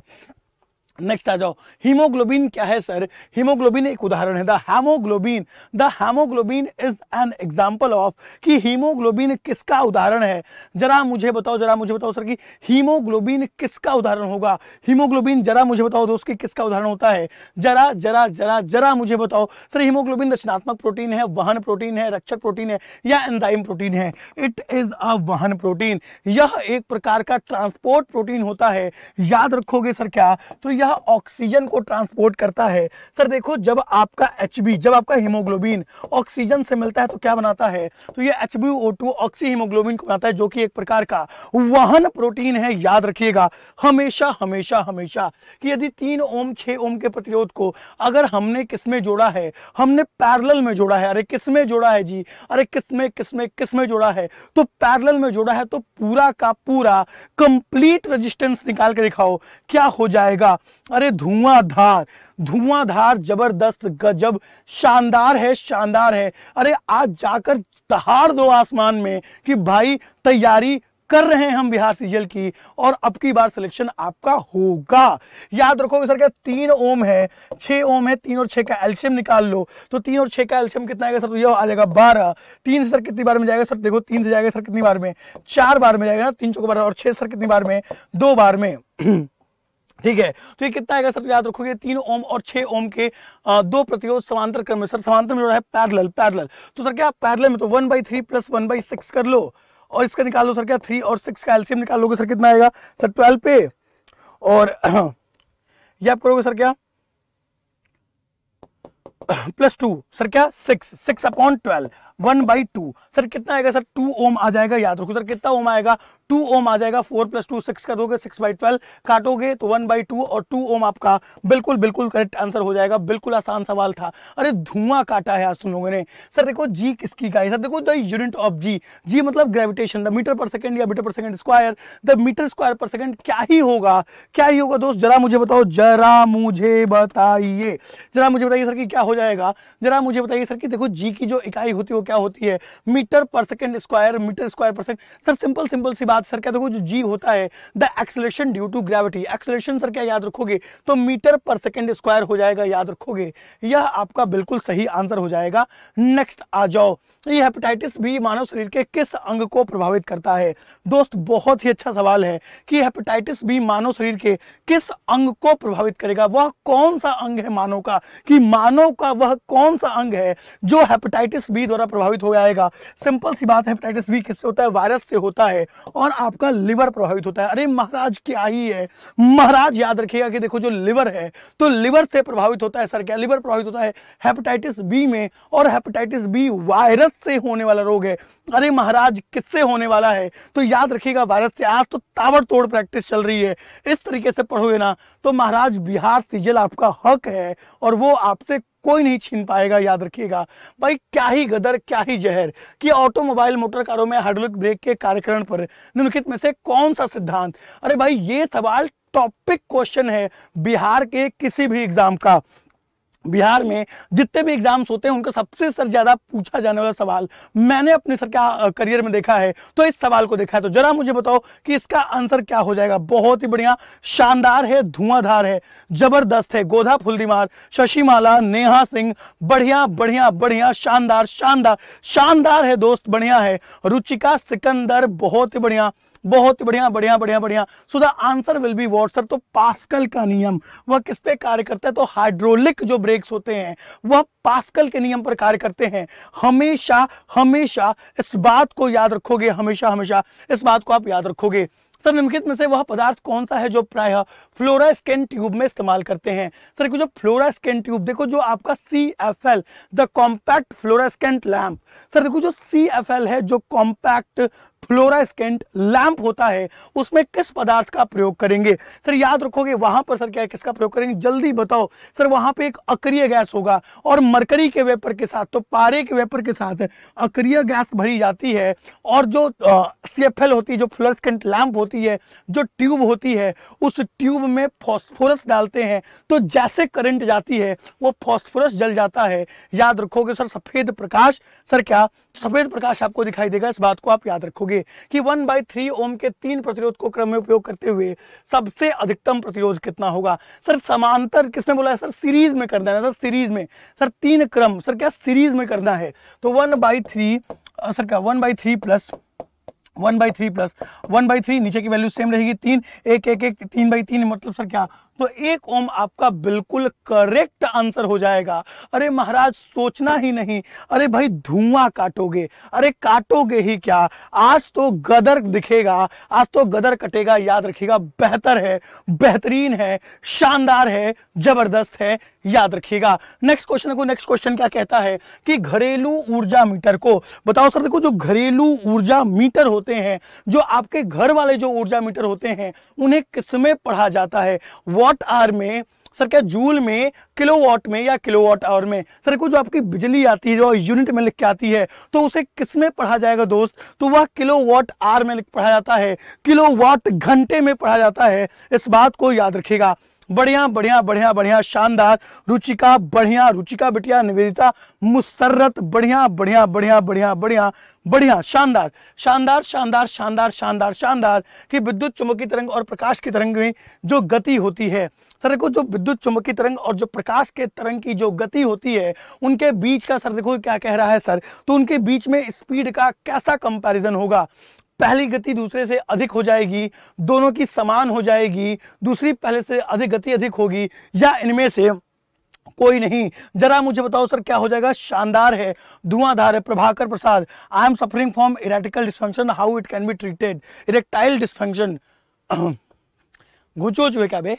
नेक्स्ट आ जाओ हीमोग्लोबिन क्या है सर हीमोग्लोबिन एक उदाहरण है the haemoglobin the haemoglobin is an example of कि हीमोग्लोबिन किसका उदाहरण है जरा मुझे बताओ जरा मुझे बताओ सर कि हीमोग्लोबिन किसका उदाहरण होगा हीमोग्लोबिन जरा मुझे बताओ दोस्त कि किसका उदाहरण होता है जरा जरा जरा जरा मुझे बताओ सर हीमोग्लोबिन रचनात्मक प्रोटीन है वहन प्रोटीन है रक्षक प्रोटीन है या एंजाइम प्रोटीन है इट इज अ वहन प्रोटीन यह एक प्रकार का ट्रांसपोर्ट प्रोटीन होता है याद रखोगे सर क्या तो यह यह ऑक्सीजन को ट्रांसपोर्ट करता है सर देखो जब आपका एच जब आपका हीमोग्लोबिन ऑक्सीजन से मिलता है तो क्या बनाता है तो यह H B O oxyhaemoglobin को बनाता है जो कि एक प्रकार का वाहन प्रोटीन है याद रखिएगा हमेशा हमेशा हमेशा कि यदि तीन ओम छः ओम के प्रतिरोध को अगर हमने किसमें जोड़ा है हमने पैरल में जोड़ा है अरे किसमें जोड़ा है जी अरे किसमें किसमें किसमें जोड़ा है तो पैरल में जोड़ा है तो पूरा का पूरा कंप्लीट रजिस्टेंस निकाल के दिखाओ क्या हो जाएगा अरे धुआंधार धुआंधार जबरदस्त गजब शानदार है शानदार है अरे आज जाकर तहार दो आसमान में कि भाई तैयारी कर रहे हैं हम बिहार सीजल की और अब की बार सिलेक्शन आपका होगा याद रखोगे सर क्या तीन ओम है छह ओम है तीन और छे का एल्शियम निकाल लो तो तीन और छे का एल्शियम कितना आएगा सर तो ये आ जाएगा बारह तीन से सर कितनी बार में जाएगा सर देखो तीन से जाएगा सर कितनी बार में चार बार में जाएगा ना तीन चौको बारह और छह सर कितनी बार में दो बार में ठीक है तो ये कितना आएगा सर याद रखोगे तीन ओम और छह ओम के आ, दो प्रतिरोध समांतर क्रम में सर समांतर में जो है पैरेलल पैरेलल तो सर क्या पैरेलल में तो one by three plus one by six कर लो और इसका निकाल लो सर क्या थ्री और सिक्स का एल्सियम निकाल लोगे सर कितना आएगा सर ट्वेल्व पे और ये आप करोगे सर क्या प्लस टू सर क्या six six upon twelve one by two sir कितना आएगा सर टू ओम आ जाएगा याद रखो सर कितना ओम आएगा टू ओम आ जाएगा फोर प्लस टू सिक्स करोगे सिक्स बाई ट्वेल्व काटोगे तो वन बाई टू और टू ओम आपका बिल्कुल बिल्कुल करेक्ट आंसर हो जाएगा बिल्कुल आसान सवाल था अरे धुआं काटा है आज तुम लोगों ने सर देखो जी किसकी का है सर देखो the unit of G G मतलब gravitation the metre per second या metre per second square the metre square per second क्या ही होगा क्या ही होगा दोस्त जरा मुझे बताओ जरा मुझे बताइए जरा मुझे बताइए सर कि क्या हो जाएगा जरा मुझे बताइए सर कि देखो जी की जो इकाई होती है वो क्या होती है metre per second square metre square per second sir simple simple सी बाद सर क्या देखो जो जी होता है the acceleration due to gravity acceleration sir क्या याद रखोगे तो मीटर पर सेकेंड स्क्वायर हो जाएगा याद रखोगे यह आपका बिल्कुल सही आंसर हो जाएगा नेक्स्ट आ जाओ तो ये हेपेटाइटिस बी मानव शरीर के किस अंग को प्रभावित करता है दोस्त बहुत ही अच्छा सवाल है कि हेपेटाइटिस बी मानव शरीर के किस अंग को प्रभावित करेगा वह कौन सा अंग है मानव का कि मानव का वह कौन सा अंग है जो हेपेटाइटिस बी द्वारा प्रभावित हो जाएगा सिंपल सी बात हेपेटाइटिस बी किससे होता है वायरस से होता है और आपका लिवर प्रभावित होता है अरे महाराज क्या ही है महाराज याद रखिएगा कि देखो जो लिवर है तो लिवर से प्रभावित होता है सर क्या लिवर प्रभावित होता है हेपेटाइटिस बी में और हेपेटाइटिस बी वायरस किससे होने वाला रोग है अरे महाराज किससे होने वाला है तो याद रखिएगा भारत से आज तो ताबड़तोड़ प्रैक्टिस चल रही है इस तरीके से पढ़ोगे ना तो महाराज बिहार सीजल आपका हक है और वो आपसे कोई नहीं छीन पाएगा याद रखिएगा भाई क्या ही गदर क्या ही जहर कि ऑटोमोबाइल मोटर कारों में हाइड्रोलिक ब्रेक के कार्यक्रम पर निम्नलिखित में से कौन सा सिद्धांत अरे भाई ये सवाल टॉपिक क्वेश्चन है बिहार के किसी भी एग्जाम का बिहार में जितने भी एग्जाम्स होते हैं उनका सबसे सर ज़्यादा पूछा जाने वाला सवाल मैंने अपने सर क्या करियर में देखा है तो इस सवाल को देखा है तो जरा मुझे बताओ कि इसका आंसर क्या हो जाएगा बहुत ही बढ़िया शानदार है धुआंधार है जबरदस्त है गोधा फुलदीमार शशिमाला नेहा सिंह बढ़िया बढ़िया बढ़िया शानदार शानदार शानदार है दोस्त बढ़िया है रुचिका सिकंदर बहुत ही बढ़िया बहुत बढ़िया बढ़िया बढ़िया बढ़िया so the answer will be what sir तो पास्कल का नियम वह किस पे कार्य करता है तो हाइड्रोलिक जो ब्रेक्स होते हैं वह पास्कल के नियम पर कार्य करते हैं हमेशा हमेशा इस बात को याद रखोगे हमेशा हमेशा इस बात को आप याद रखोगे सर निम्नलिखित में से वह पदार्थ कौन सा है जो प्राय फ्लोरा स्कैन ट्यूब में इस्तेमाल करते हैं सर देखो जो फ्लोरा स्कैन ट्यूब देखो जो आपका C F L the compact fluorescent lamp sir देखो जो सी एफ एल है जो कॉम्पैक्ट फ्लोरास्केंट लैंप होता है उसमें किस पदार्थ का प्रयोग करेंगे सर याद रखोगे वहां पर सर क्या है किसका प्रयोग करेंगे जल्दी बताओ सर वहां पे एक अक्रिय गैस होगा और मरकरी के वेपर के साथ तो पारे के वेपर के साथ अक्रिय गैस भरी जाती है और जो सी एफ एल होती है जो फ्लोरास्केंट लैंप होती है जो ट्यूब होती है उस ट्यूब में फॉस्फोरस डालते हैं तो जैसे करंट जाती है वो फॉस्फोरस जल जाता है याद रखोगे सर सफेद प्रकाश सर क्या सफेद प्रकाश आपको दिखाई देगा इस बात को आप याद रखोगे कि वन बाई थ्री ओम के तीन प्रतिरोध को क्रम में उपयोग करते हुए सबसे अधिकतम प्रतिरोध कितना होगा सर समांतर किसने बोला है सर सीरीज में करना है सर सीरीज में सर तीन क्रम सर क्या सीरीज में करना है तो वन बाई थ्री सर क्या one by three plus one by three plus one by three नीचे की वैल्यू सेम रहेगी तीन एक एक एक तीन बाई तीन मतलब सर क्या तो एक ओम आपका बिल्कुल करेक्ट आंसर हो जाएगा अरे महाराज सोचना ही नहीं अरे भाई धुआं काटोगे अरे काटोगे ही क्या आज तो गदर दिखेगा आज तो गदर कटेगा याद रखिएगा बेहतर है बेहतरीन है शानदार है जबरदस्त है याद रखिएगा नेक्स्ट क्वेश्चन को नेक्स्ट क्वेश्चन क्या कहता है कि घरेलू ऊर्जा मीटर को बताओ सर देखो जो घरेलू ऊर्जा मीटर होते हैं जो आपके घर वाले जो ऊर्जा मीटर होते हैं उन्हें किसमें पढ़ा जाता है वो वॉट आर में सर क्या जूल में किलोवाट में या किलोवाट आवर में सर को जो आपकी बिजली आती है जो यूनिट में लिख के आती है तो उसे किस में पढ़ा जाएगा दोस्त तो वह किलोवाट आवर में पढ़ा जाता है किलोवाट घंटे में पढ़ा जाता है इस बात को याद रखिएगा बढ़िया बढ़िया बढ़िया बढ़िया शानदार रुचिका बढ़िया रुचिका बिटिया निवेदिता मुसर्रत बढ़िया बढ़िया बढ़िया बढ़िया बढ़िया बढ़िया शानदार शानदार शानदार शानदार शानदार शानदार कि विद्युत चुंबकीय तरंग और प्रकाश की तरंग में जो गति होती है सर देखो जो विद्युत चुंबकीय तरंग और जो प्रकाश के तरंग की जो गति होती है उनके बीच का सर देखो क्या कह रहा है सर तो उनके बीच में स्पीड का कैसा कंपैरिजन होगा पहली गति दूसरे से अधिक हो जाएगी दोनों की समान हो जाएगी दूसरी पहले से अधिक गति अधिक होगी या इनमें से कोई नहीं जरा मुझे बताओ सर क्या हो जाएगा शानदार है धुआंधार है Prabhakar Prasad I am suffering from erectile dysfunction how it can be treated erectile dysfunction घुचो जो है क्या बे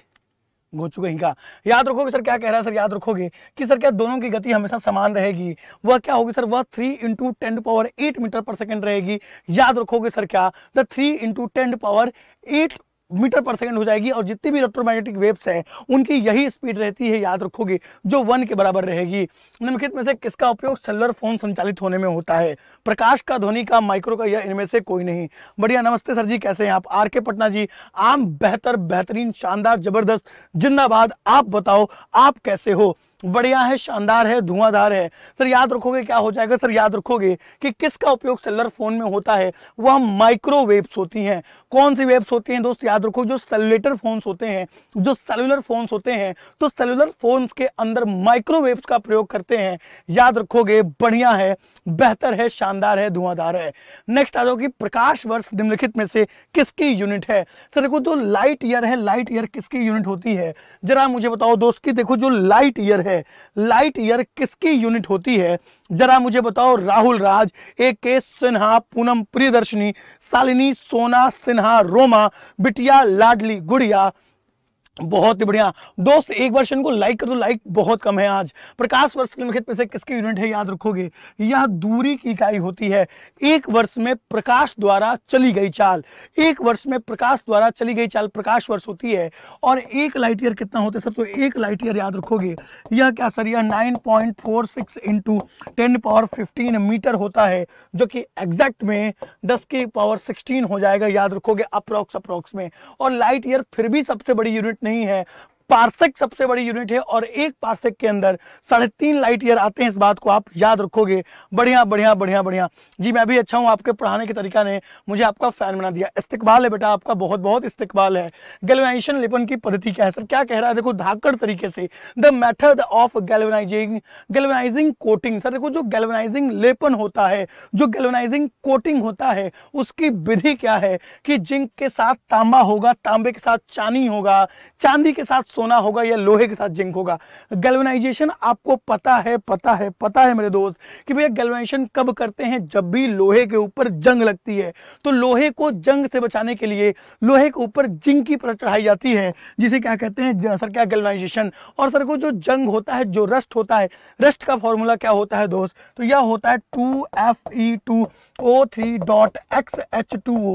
गोचू कहीं का याद रखोगे सर क्या कह रहा है सर याद रखोगे कि सर क्या दोनों की गति हमेशा समान रहेगी वह क्या होगी सर वह three into ten power eight metre per second रहेगी याद रखोगे सर क्या the three into ten power eight metre पर सेकंड हो जाएगी और जितनी भी इलेक्ट्रोमैग्नेटिक वेव्स हैं उनकी यही स्पीड रहती है याद रखोगे जो वन के बराबर रहेगी निम्नलिखित में से किसका उपयोग सेलर फोन संचालित होने में होता है प्रकाश का ध्वनि का माइक्रो का या इनमें से कोई नहीं बढ़िया नमस्ते सर जी कैसे हैं आप आर के पटना जी आम बेहतर बेहतरीन शानदार जबरदस्त जिंदाबाद आप बताओ आप कैसे हो बढ़िया है शानदार है धुआंधार है सर याद रखोगे क्या हो जाएगा सर याद रखोगे कि किसका उपयोग सेलर फोन में होता है वह माइक्रोवेव्स होती हैं कौन सी वेब्स होती हैं दोस्त याद रखो जो सेलुलेटर फोन्स होते हैं जो सेलुलर फोन्स होते हैं तो सेलुलर फोन्स के अंदर माइक्रोवेव्स का प्रयोग करते हैं याद रखोगे बढ़िया है बेहतर है शानदार है धुआंधार है नेक्स्ट आ जाओ कि प्रकाश वर्ष निम्नलिखित में से किसकी यूनिट है सर देखो जो लाइट ईयर है लाइट ईयर किसकी यूनिट होती है जरा मुझे बताओ दोस्त की देखो जो लाइट ईयर है लाइट ईयर किसकी यूनिट होती है जरा मुझे बताओ राहुल राज ए के सिन्हा पूनम प्रियदर्शनी शालिनी सोना सिन्हा सिन्हा रोमा बिटिया लाडली गुड़िया बहुत ही बढ़िया दोस्त एक बार को लाइक कर दो लाइक बहुत कम है आज प्रकाश वर्ष निम्नलिखित में से किसकी यूनिट है याद रखोगे यह दूरी की इकाई होती है एक वर्ष में प्रकाश द्वारा चली गई चाल एक वर्ष में प्रकाश द्वारा चली गई चाल प्रकाश वर्ष होती है और एक लाइट ईयर कितना होता है सर तो एक लाइट ईयर याद रखोगे यह क्या सर यह nine point four six into ten power fifteen metre होता है जो कि एग्जैक्ट में दस की पावर सिक्सटीन हो जाएगा याद रखोगे अप्रोक्स अप्रोक्स में और लाइट ईयर फिर भी सबसे बड़ी यूनिट नहीं है पार्सेक सबसे बड़ी यूनिट है और एक पार्सेक के अंदर साढ़े तीन लाइट ईयर आते हैं इस बात को आप याद रखोगे बढ़िया बढ़िया बढ़िया बढ़िया जी मैं भी अच्छा हूँ आपके पढ़ाने के तरीका ने मुझे आपका फैन बना दिया इस्तकबाल है बेटा आपका बहुत बहुत इस्तकबाल है गैल्वेनाइजेशन लिपन की पद्धति क्या है सर क्या कह रहा है देखो धाकड़ तरीके से the method of galvanising galvanising coating sir देखो जो गैल्वेनाइजिंग लेपन होता है जो गैल्वेनाइजिंग कोटिंग होता है उसकी विधि क्या है कि जिंक के साथ तांबा होगा तांबे के साथ चानी होगा चांदी के साथ सोना होगा या लोहे के साथ जिंक होगा गैल्वेनाइजेशन आपको पता है पता है पता है मेरे दोस्त कि भैया गैल्वेनाइजेशन कब करते हैं जब भी लोहे के ऊपर जंग लगती है तो लोहे को जंग से बचाने के लिए लोहे के ऊपर जिंक की परत चढ़ाई जाती है जिसे क्या कहते हैं सर क्या गैल्वेनाइजेशन और सर को जो जंग होता है जो रस्ट होता है रस्ट का फॉर्मूला क्या होता है दोस्त तो यह होता है two F E two O three dot X H two O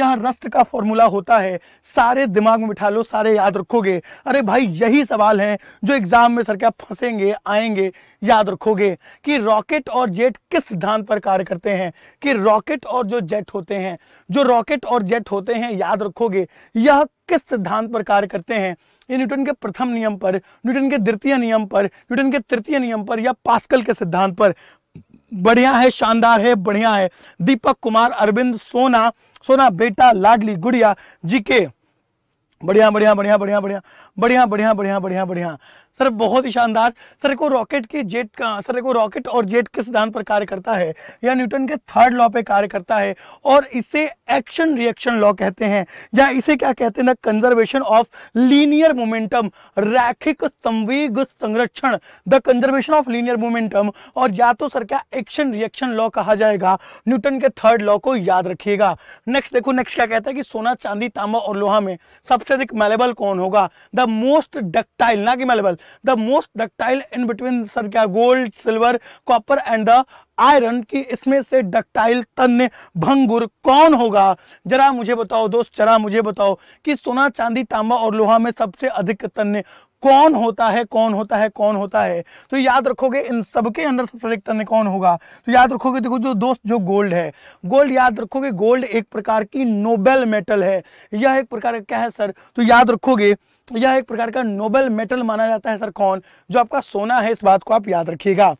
यह रस्ट का फॉर्मूला होता है सारे दिमाग में बिठा लो सारे याद रखोगे अरे अरे भाई यही सवाल है जो एग्जाम में सर क्या फंसेंगे आएंगे याद रखोगे कि रॉकेट और जेट किस सिद्धांत पर कार्य करते हैं कि रॉकेट और जो जेट होते हैं जो रॉकेट और जेट होते हैं याद रखोगे यह किस सिद्धांत पर कार्य करते हैं ये न्यूटन के प्रथम नियम पर न्यूटन के द्वितीय नियम पर न्यूटन के तृतीय नियम पर या पास्कल के सिद्धांत पर बढ़िया है शानदार है बढ़िया है दीपक कुमार अरविंद सोना सोना बेटा लाडली गुड़िया जीके बढ़िया बढ़िया बढ़िया बढ़िया बढ़िया बढ़िया बढ़िया बढ़िया बढ़िया बढ़िया सर बहुत ही शानदार सर को रॉकेट के जेट का सर को रॉकेट और जेट के सिद्धांत पर कार्य करता है या न्यूटन के थर्ड लॉ पे कार्य करता है और इसे एक्शन रिएक्शन लॉ कहते हैं या इसे क्या कहते हैं ना कंजर्वेशन ऑफ लीनियर मोमेंटम रैखिक संवेग संरक्षण the conservation of linear momentum और या तो सर क्या एक्शन रिएक्शन लॉ कहा जाएगा न्यूटन के थर्ड लॉ को याद रखिएगा नेक्स्ट देखो नेक्स्ट क्या कहता है कि सोना चांदी तांबा और लोहा में सबसे अधिक मेलेबल कौन होगा द मोस्ट डक्टाइल ना कि malleable the most ductile in between sir क्या gold silver copper and the iron की इसमें से डक्टाइल तन्य भंगुर कौन होगा जरा मुझे बताओ दोस्त जरा मुझे बताओ कि सोना चांदी तांबा और लोहा में सबसे अधिक तन्य कौन होता है कौन होता है कौन होता है तो याद रखोगे इन सबके अंदर सबसे अधिक तन्य कौन होगा तो याद रखोगे देखो जो दोस्त जो गोल्ड है गोल्ड याद रखोगे गोल्ड एक प्रकार की नोबेल मेटल है यह एक प्रकार का क्या है सर तो याद रखोगे यह एक प्रकार का नोबेल मेटल माना जाता है सर कौन जो आपका सोना है इस बात को आप याद रखिएगा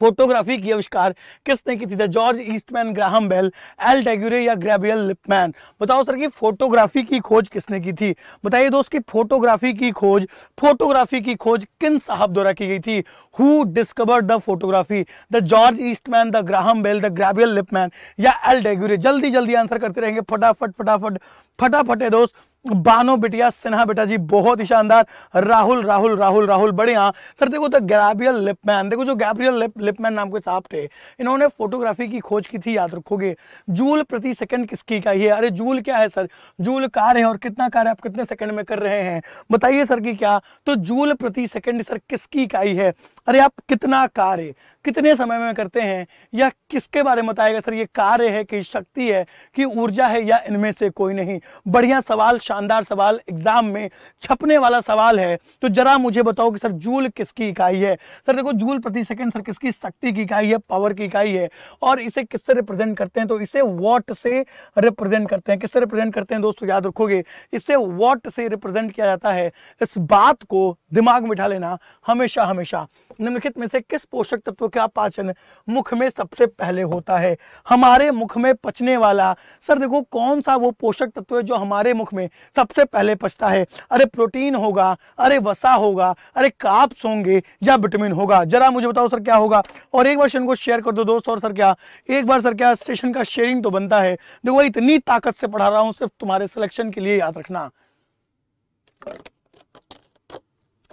फोटोग्राफी की आविष्कार किसने की थी George Eastman Graham Bell L Daguerre या ग्रेबियल लिपमैन बताओ सर कि फोटोग्राफी की खोज किसने की थी बताइए दोस्त की फोटोग्राफी की खोज फोटोग्राफी की खोज किन साहब द्वारा की गई थी who discovered the photography the George Eastman the Graham Bell the Gabriel Lippmann या एल डेग्यूरे जल्दी जल्दी आंसर करते रहेंगे फटाफट फटाफट फटाफट है दोस्त बानो बिटिया सिन्हा बेटा जी बहुत ही शानदार राहुल राहुल राहुल राहुल बढ़िया सर देखो द गैब्रियल लिपमैन देखो जो गैब्रियल लिप लिपमैन नाम के साहब थे इन्होंने फोटोग्राफी की खोज की थी याद रखोगे जूल प्रति सेकंड किसकी का ही है अरे जूल क्या है सर जूल कार है और कितना कार है आप कितने सेकंड में कर रहे हैं बताइए सर की क्या तो जूल प्रति सेकंड सर किसकी का ही है अरे आप कितना कार है कितने समय में करते हैं या किसके बारे में बताएगा सर ये कार्य है कि शक्ति है कि ऊर्जा है या इनमें से कोई नहीं बढ़िया सवाल शानदार सवाल एग्जाम में छपने वाला सवाल है तो जरा मुझे बताओ कि सर जूल किसकी इकाई है सर देखो जूल प्रति सेकंड सर किसकी शक्ति की इकाई है पावर की इकाई है और इसे किससे रिप्रेजेंट करते हैं तो इसे वॉट से रिप्रेजेंट करते हैं किससे रिप्रेजेंट करते हैं दोस्तों याद रखोगे इसे वॉट से रिप्रेजेंट किया जाता है इस बात को दिमाग में बिठा लेना हमेशा हमेशा निम्नलिखित में से किस पोषक तत्व क्या पाचन मुख में सबसे पहले होता है हमारे मुख में पचने वाला सर देखो कौन सा वो पोषक तत्व है जो हमारे मुख में सबसे पहले पचता है अरे प्रोटीन होगा अरे वसा होगा अरे काप्स होंगे या विटामिन होगा जरा मुझे बताओ सर क्या होगा और एक बार को शेयर कर दो दोस्त और सर क्या एक बार सर क्या सेशन का शेयरिंग तो बनता है देखो इतनी ताकत से पढ़ा रहा हूं सिर्फ तुम्हारे सिलेक्शन के लिए याद रखना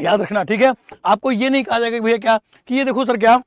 याद रखना ठीक है आपको ये नहीं कहा जाएगा भैया क्या कि ये देखो सर क्या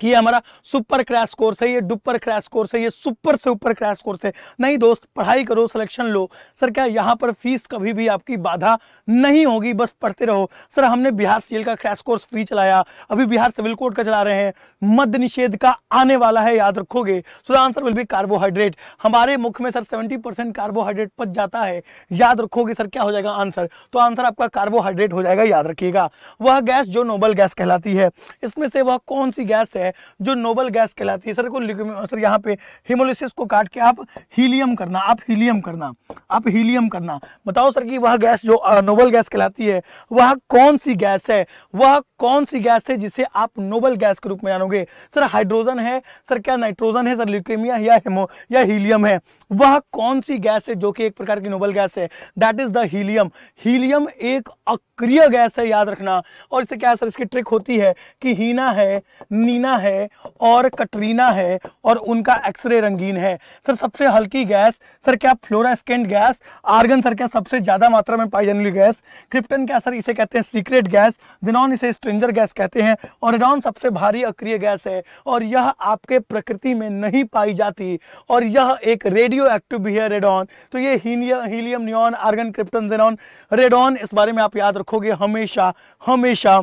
कि ये हमारा सुपर क्रैश कोर्स है ये डुपर क्रैश कोर्स है ये सुपर से ऊपर क्रैश कोर्स है नहीं दोस्त पढ़ाई करो सिलेक्शन लो सर क्या यहाँ पर फीस कभी भी आपकी बाधा नहीं होगी बस पढ़ते रहो सर हमने बिहार सीएल का क्रैश कोर्स फ्री चलाया अभी बिहार सिविल कोर्ट का चला रहे हैं मद्य निषेध का आने वाला है याद रखोगे so the answer will be carbohydrate हमारे मुख में सर सेवेंटी कार्बोहाइड्रेट पच जाता है याद रखोगे सर क्या हो जाएगा आंसर तो आंसर आपका कार्बोहाइड्रेट हो जाएगा याद रखिएगा वह गैस जो नोबल गैस कहलाती है इसमें से वह कौन सी गैस है है जो नोबल गैस कहलाती है सर को सर यहाँ पे हिमोलिसिस को काट के आप हीलियम करना आप हीलियम करना आप हीलियम करना बताओ सर कि वह गैस जो नोबल गैस कहलाती है वह कौन सी गैस है वह कौन सी गैस है जिसे आप नोबल गैस के रूप में जानोगे सर हाइड्रोजन है सर क्या नाइट्रोजन है सर ल्यूकेमिया या हेमो या हीलियम है वह कौन सी गैस है जो कि एक प्रकार की नोबल गैस है that is the helium helium एक अक्रिय गैस है याद रखना और इससे क्या सर इसकी ट्रिक होती है कि हीना है नीना है और कटरीना है और उनका एक्सरे रंगीन है सर सबसे हल्की गैस सर क्या फ्लोरास्केंट गैस आर्गन सर क्या सबसे ज्यादा मात्रा में पाई जाने वाली गैस क्रिप्टन क्या सर इसे कहते हैं सीक्रेट गैस जिनॉन इसे स्ट्रेंजर गैस कहते हैं ऑरिडॉन सबसे भारी अक्रिय गैस है और यह आपके प्रकृति में नहीं पाई जाती और यह एक रेडियो एक्टिव भी है रेडॉन तो ये helium neon argon krypton xenon radon इस बारे में आप याद रखोगे हमेशा हमेशा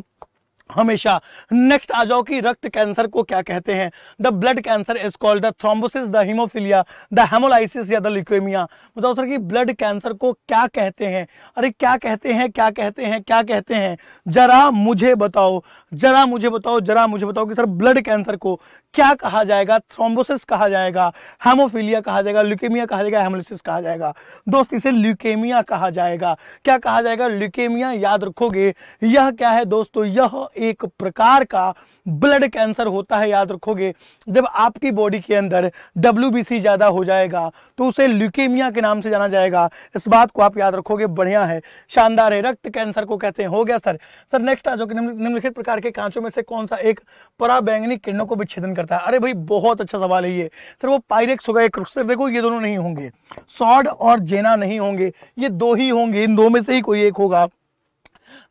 हमेशा नेक्स्ट आ जाओ कि रक्त कैंसर को क्या कहते हैं the blood cancer is called the thrombosis the haemophilia the haemolysis या द लिक्वेमिया बताओ सर कि ब्लड कैंसर को क्या कहते हैं अरे क्या कहते हैं क्या कहते हैं क्या कहते हैं जरा मुझे बताओ जरा मुझे बताओ जरा मुझे बताओ कि सर ब्लड कैंसर को क्या कहा जाएगा थ्रोम्बोसिस कहा जाएगा हेमोफीलिया कहा जाएगा ल्यूकेमिया कहा जाएगा हेमोलिसिस कहा जाएगा दोस्त इसे ल्यूकेमिया कहा जाएगा क्या कहा जाएगा ल्यूकेमिया याद रखोगे यह क्या है दोस्तों यह एक प्रकार का ब्लड कैंसर होता है याद रखोगे जब आपकी बॉडी के अंदर डब्ल्यू ज़्यादा हो जाएगा तो उसे ल्यूकेमिया के नाम से जाना जाएगा इस बात को आप याद रखोगे बढ़िया है शानदार है रक्त कैंसर को कहते हैं हो गया सर सर नेक्स्ट आ जाओ निम्नलिखित प्रकार प्रकार के कांचों में से कौन सा एक पराबैंगनी किरणों को विच्छेदन करता है अरे भाई बहुत अच्छा सवाल है ये सर वो पायरेक्स होगा एक सर देखो ये दोनों नहीं होंगे सॉड और जेना नहीं होंगे ये दो ही होंगे इन दो में से ही कोई एक होगा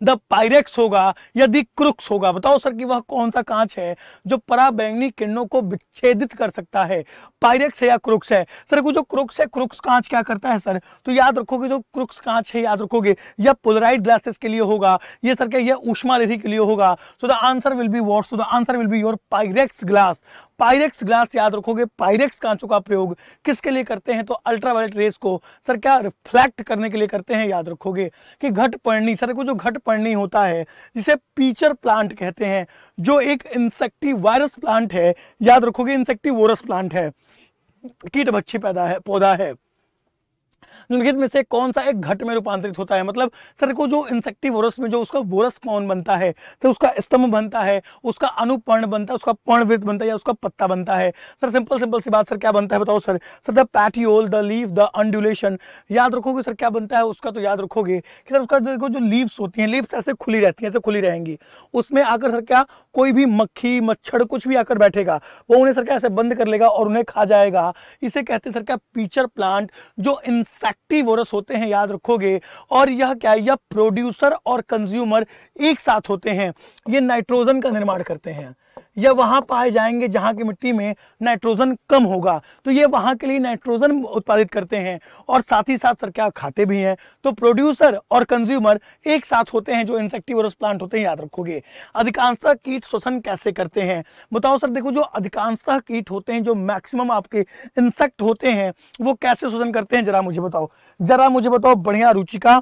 द पायरेक्स होगा दी क्रुक्स होगा बताओ सर कि वह कौन सा कांच है जो पराबैंगनी किरणों को विच्छेदित कर सकता है पायरेक्स है या क्रुक्स है सर को जो क्रुक्स है क्रुक्स कांच क्या करता है सर तो याद रखोगे जो क्रुक्स कांच है याद रखोगे यह पोलराइड ग्लासेस के लिए होगा ये सर क्या यह ऊष्मा रेधी के लिए होगा so the answer will be what so the answer will be your Pyrex glass Pyrex glass याद रखोगे पायरेक्स कांचों का प्रयोग किसके लिए करते हैं तो अल्ट्रावायलेट रेस को सर क्या रिफ्लेक्ट करने के लिए करते हैं याद रखोगे कि घट पढ़नी सर को जो घट पढ़नी होता है जिसे पीचर प्लांट कहते हैं जो एक इंसेक्टिव वायरस प्लांट है याद रखोगे इंसेक्टिव वोरस प्लांट है कीट भक्षी पैदा है पौधा है निम्नलिखित में से कौन सा एक घट में रूपांतरित होता है मतलब सर को जो इंसेक्टिवोरस में जो उसका वोरस कौन बनता है सर उसका स्तंभ बनता है उसका अनुपर्ण बनता है उसका पर्णवृत्त बनता है या उसका पत्ता बनता है सर सिंपल सिंपल सी बात सर क्या बनता है बताओ sir sir the petiole the leaf the undulation याद रखोगे सर क्या बनता है उसका तो याद रखोगे कि सर उसका देखो जो लीव्स होती हैं लीव्स ऐसे खुली रहती हैं ऐसे खुली रहेंगी उसमें आकर सर क्या कोई भी मक्खी मच्छर कुछ भी आकर बैठेगा वो उन्हें सर क्या ऐसे बंद कर लेगा और उन्हें खा जाएगा इसे कहते हैं सर क्या पीचर प्लांट जो इंसेक्ट एक्टिवोरस होते हैं याद रखोगे और यह क्या है यह प्रोड्यूसर और कंज्यूमर एक साथ होते हैं ये नाइट्रोजन का निर्माण करते हैं या वहाँ पाए जाएंगे जहाँ की मिट्टी में नाइट्रोजन कम होगा तो ये वहाँ के लिए नाइट्रोजन उत्पादित करते हैं और साथ ही साथ सर क्या खाते भी हैं तो प्रोड्यूसर और कंज्यूमर एक साथ होते हैं जो इंसेक्टिवरस प्लांट होते हैं याद रखोगे अधिकांशतः कीट श्वसन कैसे करते हैं बताओ सर देखो जो अधिकांशतः कीट होते हैं जो मैक्सिमम आपके इंसेक्ट होते हैं वो कैसे शोषण करते हैं जरा मुझे बताओ जरा मुझे बताओ बढ़िया रुचिका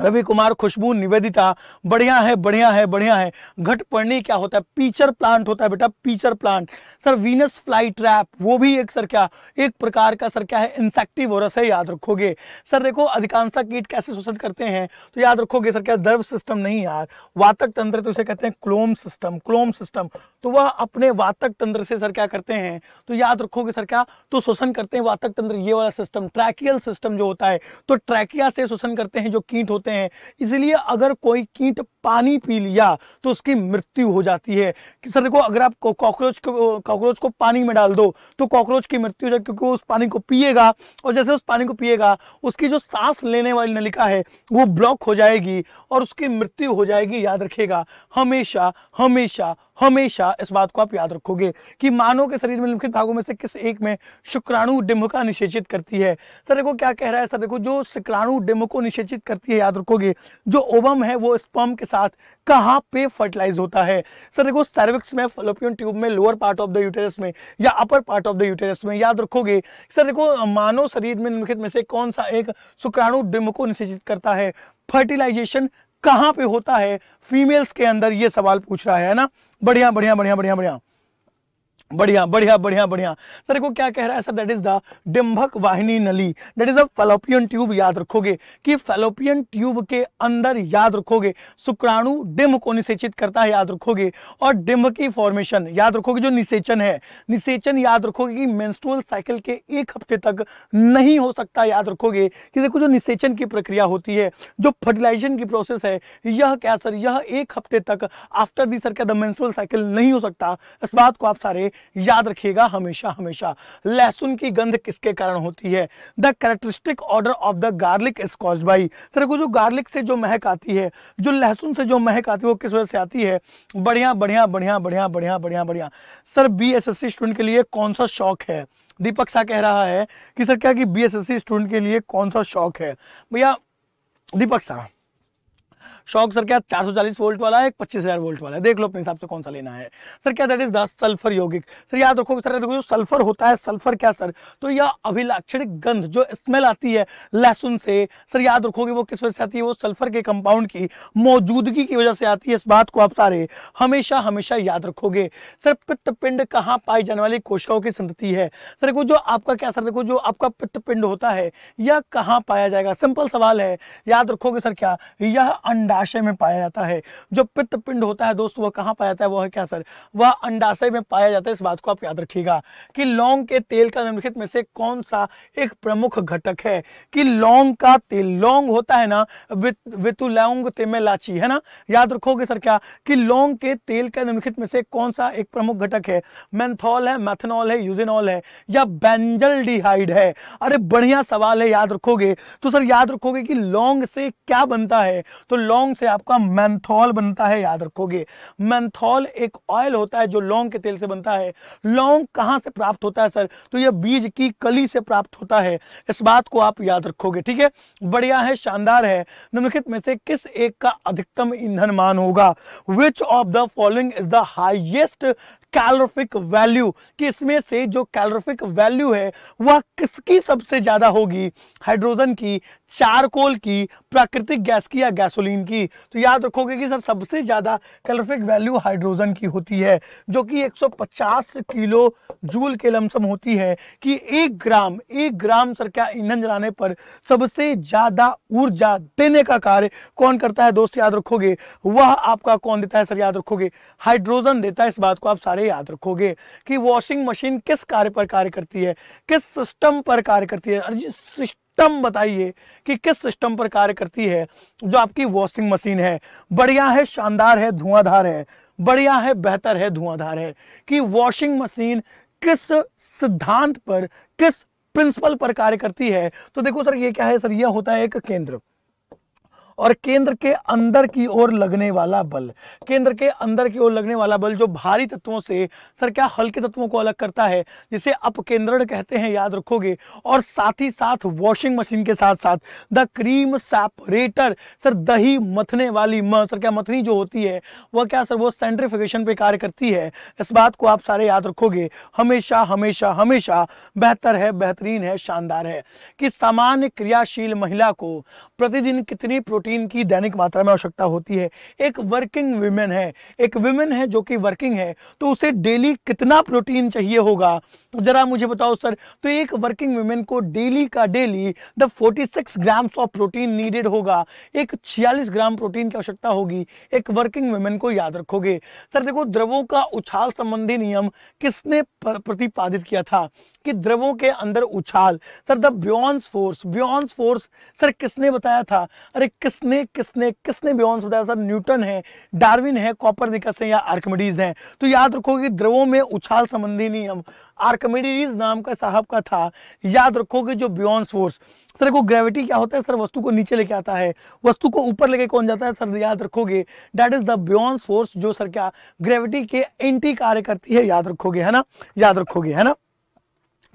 रवि कुमार खुशबू निवेदिता बढ़िया है बढ़िया है बढ़िया है घट पड़ने क्या होता है पीचर प्लांट होता है बेटा pitcher plant sir Venus flytrap वो भी एक सर क्या एक प्रकार का सर क्या है और है याद रखोगे सर देखो अधिकांशता कीट कैसे शोषण करते हैं तो याद रखोगे सर क्या दर्व सिस्टम नहीं यार वातक तंत्र तो उसे कहते हैं क्लोम सिस्टम क्लोम सिस्टम तो वह अपने वातक तंत्र से सर क्या करते हैं तो याद रखोगे सर क्या तो शोषण करते हैं वातक तंत्र ये वाला सिस्टम ट्रैकियल सिस्टम जो होता है तो ट्रैकिया से शोषण करते हैं जो कीट होते होते हैं इसलिए अगर कोई कीट पानी पी लिया तो उसकी मृत्यु हो जाती है कि सर देखो अगर आप कॉकरोच को कॉकरोच को पानी में डाल दो तो कॉकरोच की मृत्यु हो जाएगी क्योंकि वो उस पानी को पिएगा और जैसे उस पानी को पिएगा उसकी जो सांस लेने वाली नलिका है वो ब्लॉक हो जाएगी और उसकी मृत्यु हो जाएगी याद रखेगा हमेशा हमेशा हमेशा इस बात को आप याद रखोगे कि मानव के शरीर में लिखित भागों में से किस एक में शुक्राणु का निषेचित करती है सर देखो क्या कह रहा है सर देखो जो शुक्राणु डिम्ब को निषेचित करती है याद रखोगे जो ओबम है वो स्पर्म के साथ कहाँ पे फर्टिलाइज होता है सर देखो सर्विक्स में फलोपियन ट्यूब में lower part of the uterus में या upper part of the uterus में याद रखोगे सर देखो मानव शरीर में निम्नलिखित में से कौन सा एक शुक्राणु डिम्ब को निषेचित करता है फर्टिलाइजेशन कहां पे होता है फीमेल्स के अंदर ये सवाल पूछ रहा है ना बढ़िया बढ़िया बढ़िया बढ़िया बढ़िया बढ़िया बढ़िया बढ़िया बढ़िया सर देखो क्या कह रहा है सर दैट इज द डिम्भक वाहिनी नली that is the fallopian tube याद रखोगे कि फेलोपियन ट्यूब के अंदर याद रखोगे शुक्राणु डिम्भ को निषेचित करता है याद रखोगे और डिम्भ की फॉर्मेशन याद रखोगे जो निषेचन है निषेचन याद रखोगे कि मेंस्ट्रुअल साइकिल के एक हफ्ते तक नहीं हो सकता याद रखोगे कि देखो जो निषेचन की प्रक्रिया होती है जो फर्टिलाइजेशन की प्रोसेस है यह क्या सर यह एक हफ्ते तक आफ्टर दी सर क्या द मेंस्ट्रुअल साइकिल नहीं हो सकता इस बात को आप सारे याद रखिएगा हमेशा हमेशा लहसुन की गंध किसके कारण होती है the characteristic odour of the garlic scotch by sir को जो गार्लिक से जो महक आती है जो लहसुन से जो महक आती है वो किस वजह से आती है बढ़िया बढ़िया बढ़िया बढ़िया बढ़िया बढ़िया बढ़िया सर बी एस स्टूडेंट के लिए कौन सा शौक है दीपक शाह कह रहा है कि सर क्या कि बी स्टूडेंट के लिए कौन सा शौक है भैया दीपक शाह शॉक सर क्या 440 वोल्ट वाला है पच्चीस हज़ार वोल्ट वाला है देख लो अपने हिसाब से कौन सा लेना है सर क्या दैट इज द सल्फर यौगिक सर याद रखो सर देखो जो सल्फर होता है सल्फर क्या सर तो यह अभिलाक्षणिक गंध जो स्मेल आती है लहसुन से सर याद रखोगे वो किस वजह से आती है वो सल्फर के कंपाउंड की मौजूदगी की वजह से आती है इस बात को आप सारे हमेशा हमेशा याद रखोगे सर पित्तपिंड कहाँ पाई जाने वाली कोशिकाओं की संतति है सर देखो जो आपका क्या सर देखो जो आपका पित्तपिंड होता है यह कहाँ पाया जाएगा सिंपल सवाल है याद रखोगे सर क्या यह अंडा अंडाशय में पाया जाता है जो पित्त पिंड होता है दोस्तों वह कहाँ पाया जाता है वह है क्या सर वह अंडाशय में पाया जाता है इस बात को आप याद रखिएगा कि लौंग के तेल का निम्नलिखित में से कौन सा एक प्रमुख घटक है कि लौंग का तेल लौंग होता है ना वितुलौंग लाची है ना याद रखोगे सर क्या कि लौंग के तेल का निम्नलिखित में से कौन सा एक प्रमुख घटक है मैंथॉल है मैथनॉल है यूजिनॉल है या बेंजल है अरे बढ़िया सवाल है याद रखोगे तो सर याद रखोगे कि लौंग से क्या बनता है तो लौंग लौंग से आपका मैंथॉल बनता है याद रखोगे मैंथॉल एक ऑयल होता है जो लौंग के तेल से बनता है लौंग कहाँ से प्राप्त होता है सर तो यह बीज की कली से प्राप्त होता है इस बात को आप याद रखोगे ठीक है बढ़िया है शानदार है निम्नलिखित में से किस एक का अधिकतम ईंधन मान होगा which of the following is the highest calorific value कि इसमें से जो कैलोरफिक वैल्यू है वह किसकी सबसे ज्यादा होगी हाइड्रोजन की चारकोल की प्राकृतिक गैस की या गैसोलीन की तो याद रखोगे कि सर सबसे ज़्यादा कैलोरीफिक वैल्यू हाइड्रोजन की होती है जो कि 150 किलो जूल के लमसम होती है कि एक ग्राम एक ग्राम सर क्या ईंधन जलाने पर सबसे ज़्यादा ऊर्जा देने का कार्य कौन करता है दोस्त याद रखोगे वह आपका कौन देता है सर याद रखोगे हाइड्रोजन देता है इस बात को आप सारे याद रखोगे कि वॉशिंग मशीन किस कार्य पर कार्य करती है किस सिस्टम पर कार्य करती है सिस्टम सिस्टम बताइए कि किस सिस्टम पर कार्य करती है जो आपकी वॉशिंग मशीन है बढ़िया है शानदार है धुआंधार है बढ़िया है बेहतर है धुआंधार है कि वॉशिंग मशीन किस सिद्धांत पर किस प्रिंसिपल पर कार्य करती है तो देखो सर ये क्या है सर यह होता है एक केंद्र और केंद्र के अंदर की ओर लगने वाला बल केंद्र के अंदर की ओर लगने वाला बल जो भारी तत्वों से सर क्या हल्के तत्वों को अलग करता है जिसे अपकेंद्रण कहते हैं याद रखोगे और साथ ही साथ वॉशिंग मशीन के साथ साथ द क्रीम सेपरेटर सर दही मथने वाली म सर क्या मथनी जो होती है वह क्या सर वो सेंट्रीफिकेशन पे कार्य करती है इस बात को आप सारे याद रखोगे हमेशा हमेशा हमेशा बेहतर है बेहतरीन है शानदार है कि सामान्य क्रियाशील महिला को प्रतिदिन कितनी प्रोटीन की दैनिक मात्रा में आवश्यकता होती है एक वर्किंग वीमेन है एक वीमेन है जो कि वर्किंग है तो उसे डेली कितना प्रोटीन चाहिए होगा जरा मुझे बताओ सर तो एक वर्किंग वीमेन को डेली का daily the 46 grams of protein needed होगा एक 46 ग्राम प्रोटीन की आवश्यकता होगी एक वर्किंग वीमेन को याद रखोगे सर देखो द्रवों का उछाल संबंधी नियम किसने प्रतिपादित किया था कि द्रवों के अंदर उछाल sir the buoyant force buoyant force sir किसने बताया था अरे किसने किसने किसने ब्योन्स बताया सर न्यूटन है डार्विन है कॉपर निकस है या आर्कमिडीज है तो याद रखो कि द्रवों में उछाल संबंधी नियम आर्कमिडीज नाम का साहब का था याद रखो कि जो ब्योन्स फोर्स सर को ग्रेविटी क्या होता है सर वस्तु को नीचे लेके आता है वस्तु को ऊपर लेके कौन जाता है सर याद रखोगे that is the buoyant force जो सर क्या ग्रेविटी के एंटी कार्य करती है याद रखोगे है ना याद रखोगे है ना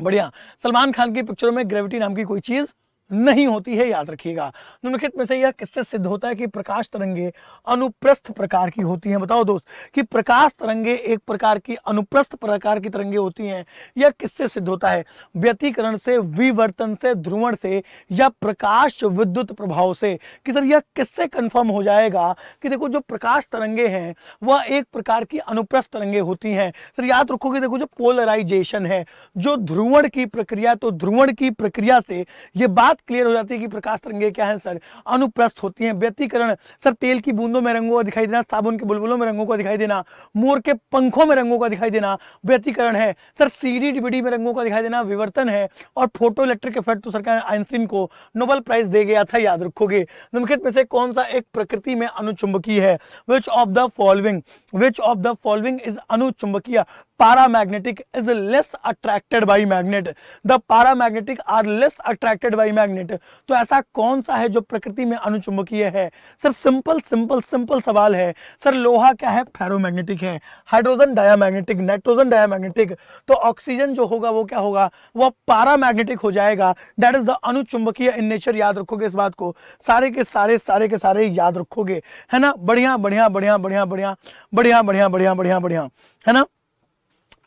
बढ़िया सलमान खान की पिक्चरों में ग्रेविटी नाम की कोई चीज़ नहीं होती है याद रखिएगा निम्नलिखित में से यह किससे सिद्ध होता है कि प्रकाश तरंगे अनुप्रस्थ प्रकार की होती हैं बताओ दोस्त कि प्रकाश तरंगे एक प्रकार की अनुप्रस्थ प्रकार की तरंगे होती हैं यह किससे सिद्ध होता है व्यतीकरण से विवर्तन से ध्रुवण से या प्रकाश विद्युत प्रभाव से कि सर यह किससे कन्फर्म हो जाएगा कि देखो जो प्रकाश तरंगे हैं वह एक प्रकार की अनुप्रस्थ तरंगे होती हैं सर याद रखो कि देखो जो पोलराइजेशन है जो ध्रुवण की प्रक्रिया तो ध्रुवण की प्रक्रिया से यह बात बात क्लियर हो जाती है कि प्रकाश तरंगे क्या है सर अनुप्रस्थ होती हैं व्यतीकरण सर तेल की बूंदों में रंगों का दिखाई देना साबुन के बुलबुलों में रंगों का दिखाई देना मोर के पंखों में रंगों का दिखाई देना व्यतीकरण है सर सीडी डीबीडी में रंगों का दिखाई देना विवर्तन है और फोटो इलेक्ट्रिक इफेक्ट तो सरकार आइंस्टीन को नोबल प्राइज दे गया था याद रखोगे निम्नलिखित में से कौन सा एक प्रकृति में अनुचुंबकीय है which of the following which of the following is अनुचुंबकीय paramagnetic is less attracted by magnet the paramagnetic are less attracted by magnet तो ऐसा कौन सा है जो प्रकृति में अनुचुंबकीय है सर सिंपल सिंपल सिंपल सवाल है सर लोहा क्या है फेरोमैग्नेटिक है हाइड्रोजन डायामैग्नेटिक नाइट्रोजन डायामैग्नेटिक तो ऑक्सीजन जो होगा वो क्या होगा वह मैग्नेटिक हो जाएगा दैट इज द अनुचुंबकीय इन नेचर याद रखोगे इस बात को सारे के सारे सारे के सारे याद रखोगे है ना बढ़िया बढ़िया बढ़िया बढ़िया बढ़िया बढ़िया बढ़िया बढ़िया बढ़िया बढ़िया है ना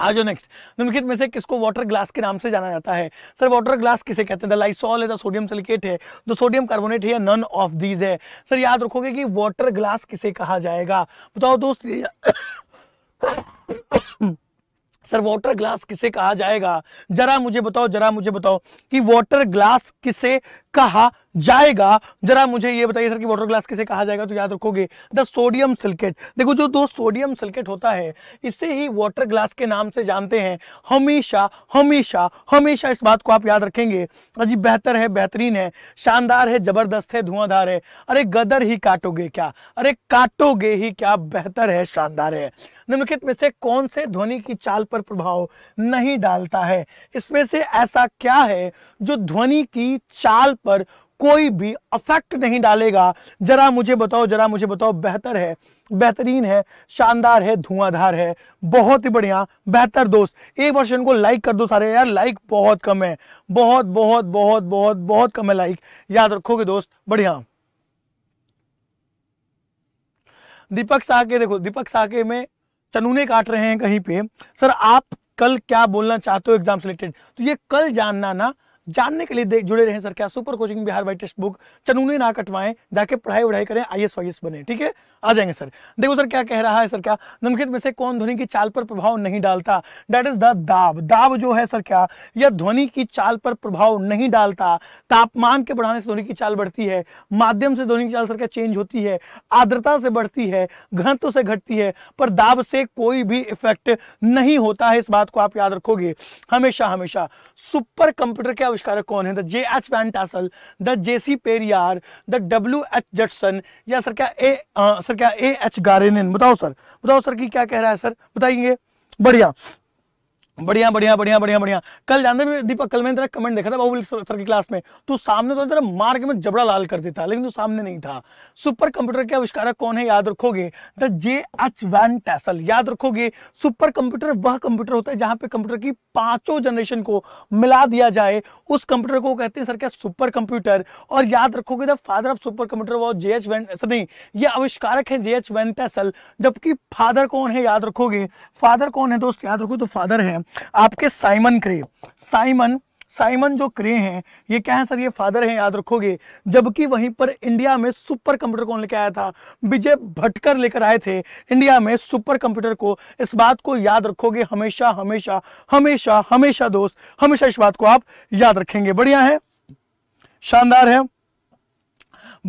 आज नेक्स्ट निम्नलिखित में से किसको वाटर ग्लास के नाम से जाना जाता है सर वाटर ग्लास किसे कहते हैं द लाइसॉल है द सोडियम सिलिकेट है द सोडियम कार्बोनेट है या नन ऑफ दीज है सर याद रखोगे कि वाटर ग्लास किसे कहा जाएगा बताओ दोस्त सर वाटर ग्लास किसे कहा जाएगा जरा मुझे बताओ जरा मुझे बताओ कि वाटर ग्लास किसे कहा जाएगा जरा मुझे ये बताइए सर कि वाटर ग्लास किसे कहा जाएगा तो याद रखोगे द सोडियम सिल्केट देखो जो दो सोडियम सिल्केट होता है इसे ही वाटर ग्लास के नाम से जानते हैं हमेशा हमेशा हमेशा इस बात को आप याद रखेंगे अजी बेहतर है बेहतरीन है शानदार है जबरदस्त है धुआंधार है अरे गदर ही काटोगे क्या अरे काटोगे ही क्या बेहतर है शानदार है निम्नलिखित में से कौन से ध्वनि की चाल पर प्रभाव नहीं डालता है इसमें से ऐसा क्या है जो ध्वनि की चाल पर कोई भी अफेक्ट नहीं डालेगा जरा मुझे बताओ जरा मुझे बताओ बेहतर है बेहतरीन है शानदार है धुआंधार है बहुत ही बढ़िया बेहतर दोस्त एक बार को लाइक कर दो सारे यार लाइक बहुत कम है बहुत बहुत बहुत बहुत बहुत कम है लाइक याद रखोगे दोस्त बढ़िया दीपक शाह के देखो दीपक शाह के में चनूने काट रहे हैं कहीं पे सर आप कल क्या बोलना चाहते हो एग्जाम से रिलेटेड तो ये कल जानना ना जानने के लिए जुड़े रहे सर क्या super coaching Bihar by textbook चनूनी ना कटवाएं जाके पढ़ाई वढ़ाई करें आई एस बने ठीक है आ जाएंगे सर देखो सर क्या कह रहा है सर क्या निम्नलिखित में से कौन ध्वनि की चाल पर प्रभाव नहीं डालता डेट इज द दाब दाब जो है सर क्या यह ध्वनि की चाल पर प्रभाव नहीं डालता तापमान के बढ़ाने से ध्वनि की चाल बढ़ती है माध्यम से ध्वनि की चाल सर क्या चेंज होती है आर्द्रता से बढ़ती है घनत्व से घटती है पर दाब से कोई भी इफेक्ट नहीं होता है इस बात को आप याद रखोगे हमेशा हमेशा सुपर कंप्यूटर के आविष्कार कौन है the J H van Tassel the J C Perrier the W H Jutson या सर क्या ए सर क्या ए एच गारेन बताओ सर बताओ सर की क्या कह रहा है सर बताइए बढ़िया बढ़िया बढ़िया बढ़िया बढ़िया बढ़िया कल जानते भी दीपक कल मैंने तेरा कमेंट देखा था बाहुबली सर की क्लास में तो सामने तो तेरा मार्ग में जबड़ा लाल कर देता लेकिन तू सामने नहीं था सुपर कंप्यूटर के आविष्कारक कौन है याद रखोगे the J H van Tassel याद रखोगे सुपर कंप्यूटर वह कंप्यूटर होता है जहां पे कंप्यूटर की पांचों जनरेशन को मिला दिया जाए उस कंप्यूटर को कहते हैं सर क्या सुपर कंप्यूटर और याद रखोगे the father of super computer वो जे एच वैन नहीं ये आविष्कारक है जे एच वैन टेसल जबकि फादर कौन है याद रखोगे फादर कौन है दोस्त याद रखो तो फादर है आपके साइमन क्रे साइमन साइमन जो क्रे हैं ये क्या है सर ये फादर हैं याद रखोगे जबकि वहीं पर इंडिया में सुपर कंप्यूटर कौन लेकर आया था विजय भटकर लेकर आए थे इंडिया में सुपर कंप्यूटर को इस बात को याद रखोगे हमेशा हमेशा हमेशा हमेशा दोस्त हमेशा इस बात को आप याद रखेंगे बढ़िया है शानदार है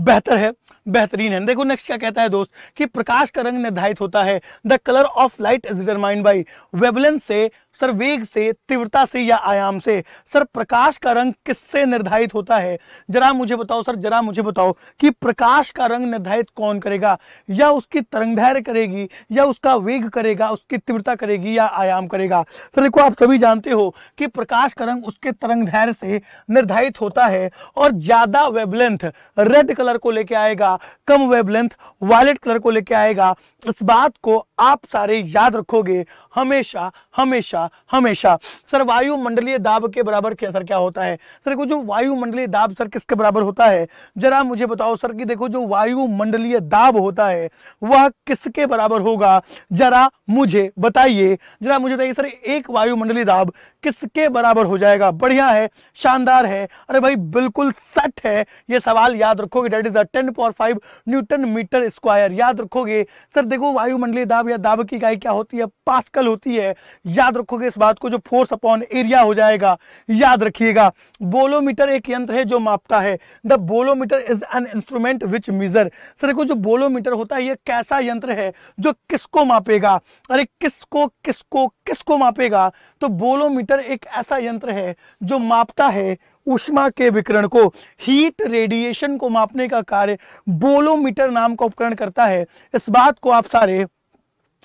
बेहतर है बेहतरीन है देखो नेक्स्ट क्या कहता है दोस्त कि प्रकाश का रंग निर्धारित होता है the colour of light is determined by वेबलेंस से सर वेग से तीव्रता से या आयाम से सर प्रकाश का रंग किससे निर्धारित होता है जरा मुझे बताओ सर जरा मुझे बताओ कि प्रकाश का रंग निर्धारित कौन करेगा या उसकी तरंगधैर्य करेगी या उसका वेग करेगा उसकी तीव्रता करेगी या आयाम करेगा सर देखो आप सभी जानते हो कि प्रकाश का रंग उसके तरंगधैर्य से निर्धारित होता है और ज्यादा वेबलेंथ रेड कलर को लेके आएगा कम वेबलेंथ वायलेट कलर को लेके आएगा इस बात को आप सारे याद रखोगे हमेशा हमेशा हमेशा सर वायुमंडलीय दाब के बराबर क्या सर क्या होता है सर देखो जो वायुमंडलीय दाब सर किसके बराबर होता है जरा मुझे बताओ सर कि देखो जो वायुमंडलीय दाब होता है वह किसके बराबर होगा जरा मुझे बताइए जरा मुझे बताइए सर एक वायुमंडलीय दाब किसके बराबर हो जाएगा बढ़िया है शानदार है अरे भाई बिल्कुल सट है यह सवाल याद रखोगे that is ten point five newton metre square याद रखोगे सर देखो वायुमंडलीय दाब या दाब की इकाई क्या होती है पास इक्वल होती है याद रखोगे इस बात को जो फोर्स अपॉन एरिया हो जाएगा याद रखिएगा बोलोमीटर एक यंत्र है जो मापता है the bolometer is an instrument which measure sir देखो जो बोलोमीटर होता है ये कैसा यंत्र है जो किसको मापेगा अरे किसको किसको किसको मापेगा तो बोलोमीटर एक ऐसा यंत्र है जो मापता है उष्मा के विकरण को हीट रेडिएशन को मापने का कार्य बोलोमीटर नाम का उपकरण करता है इस बात को आप सारे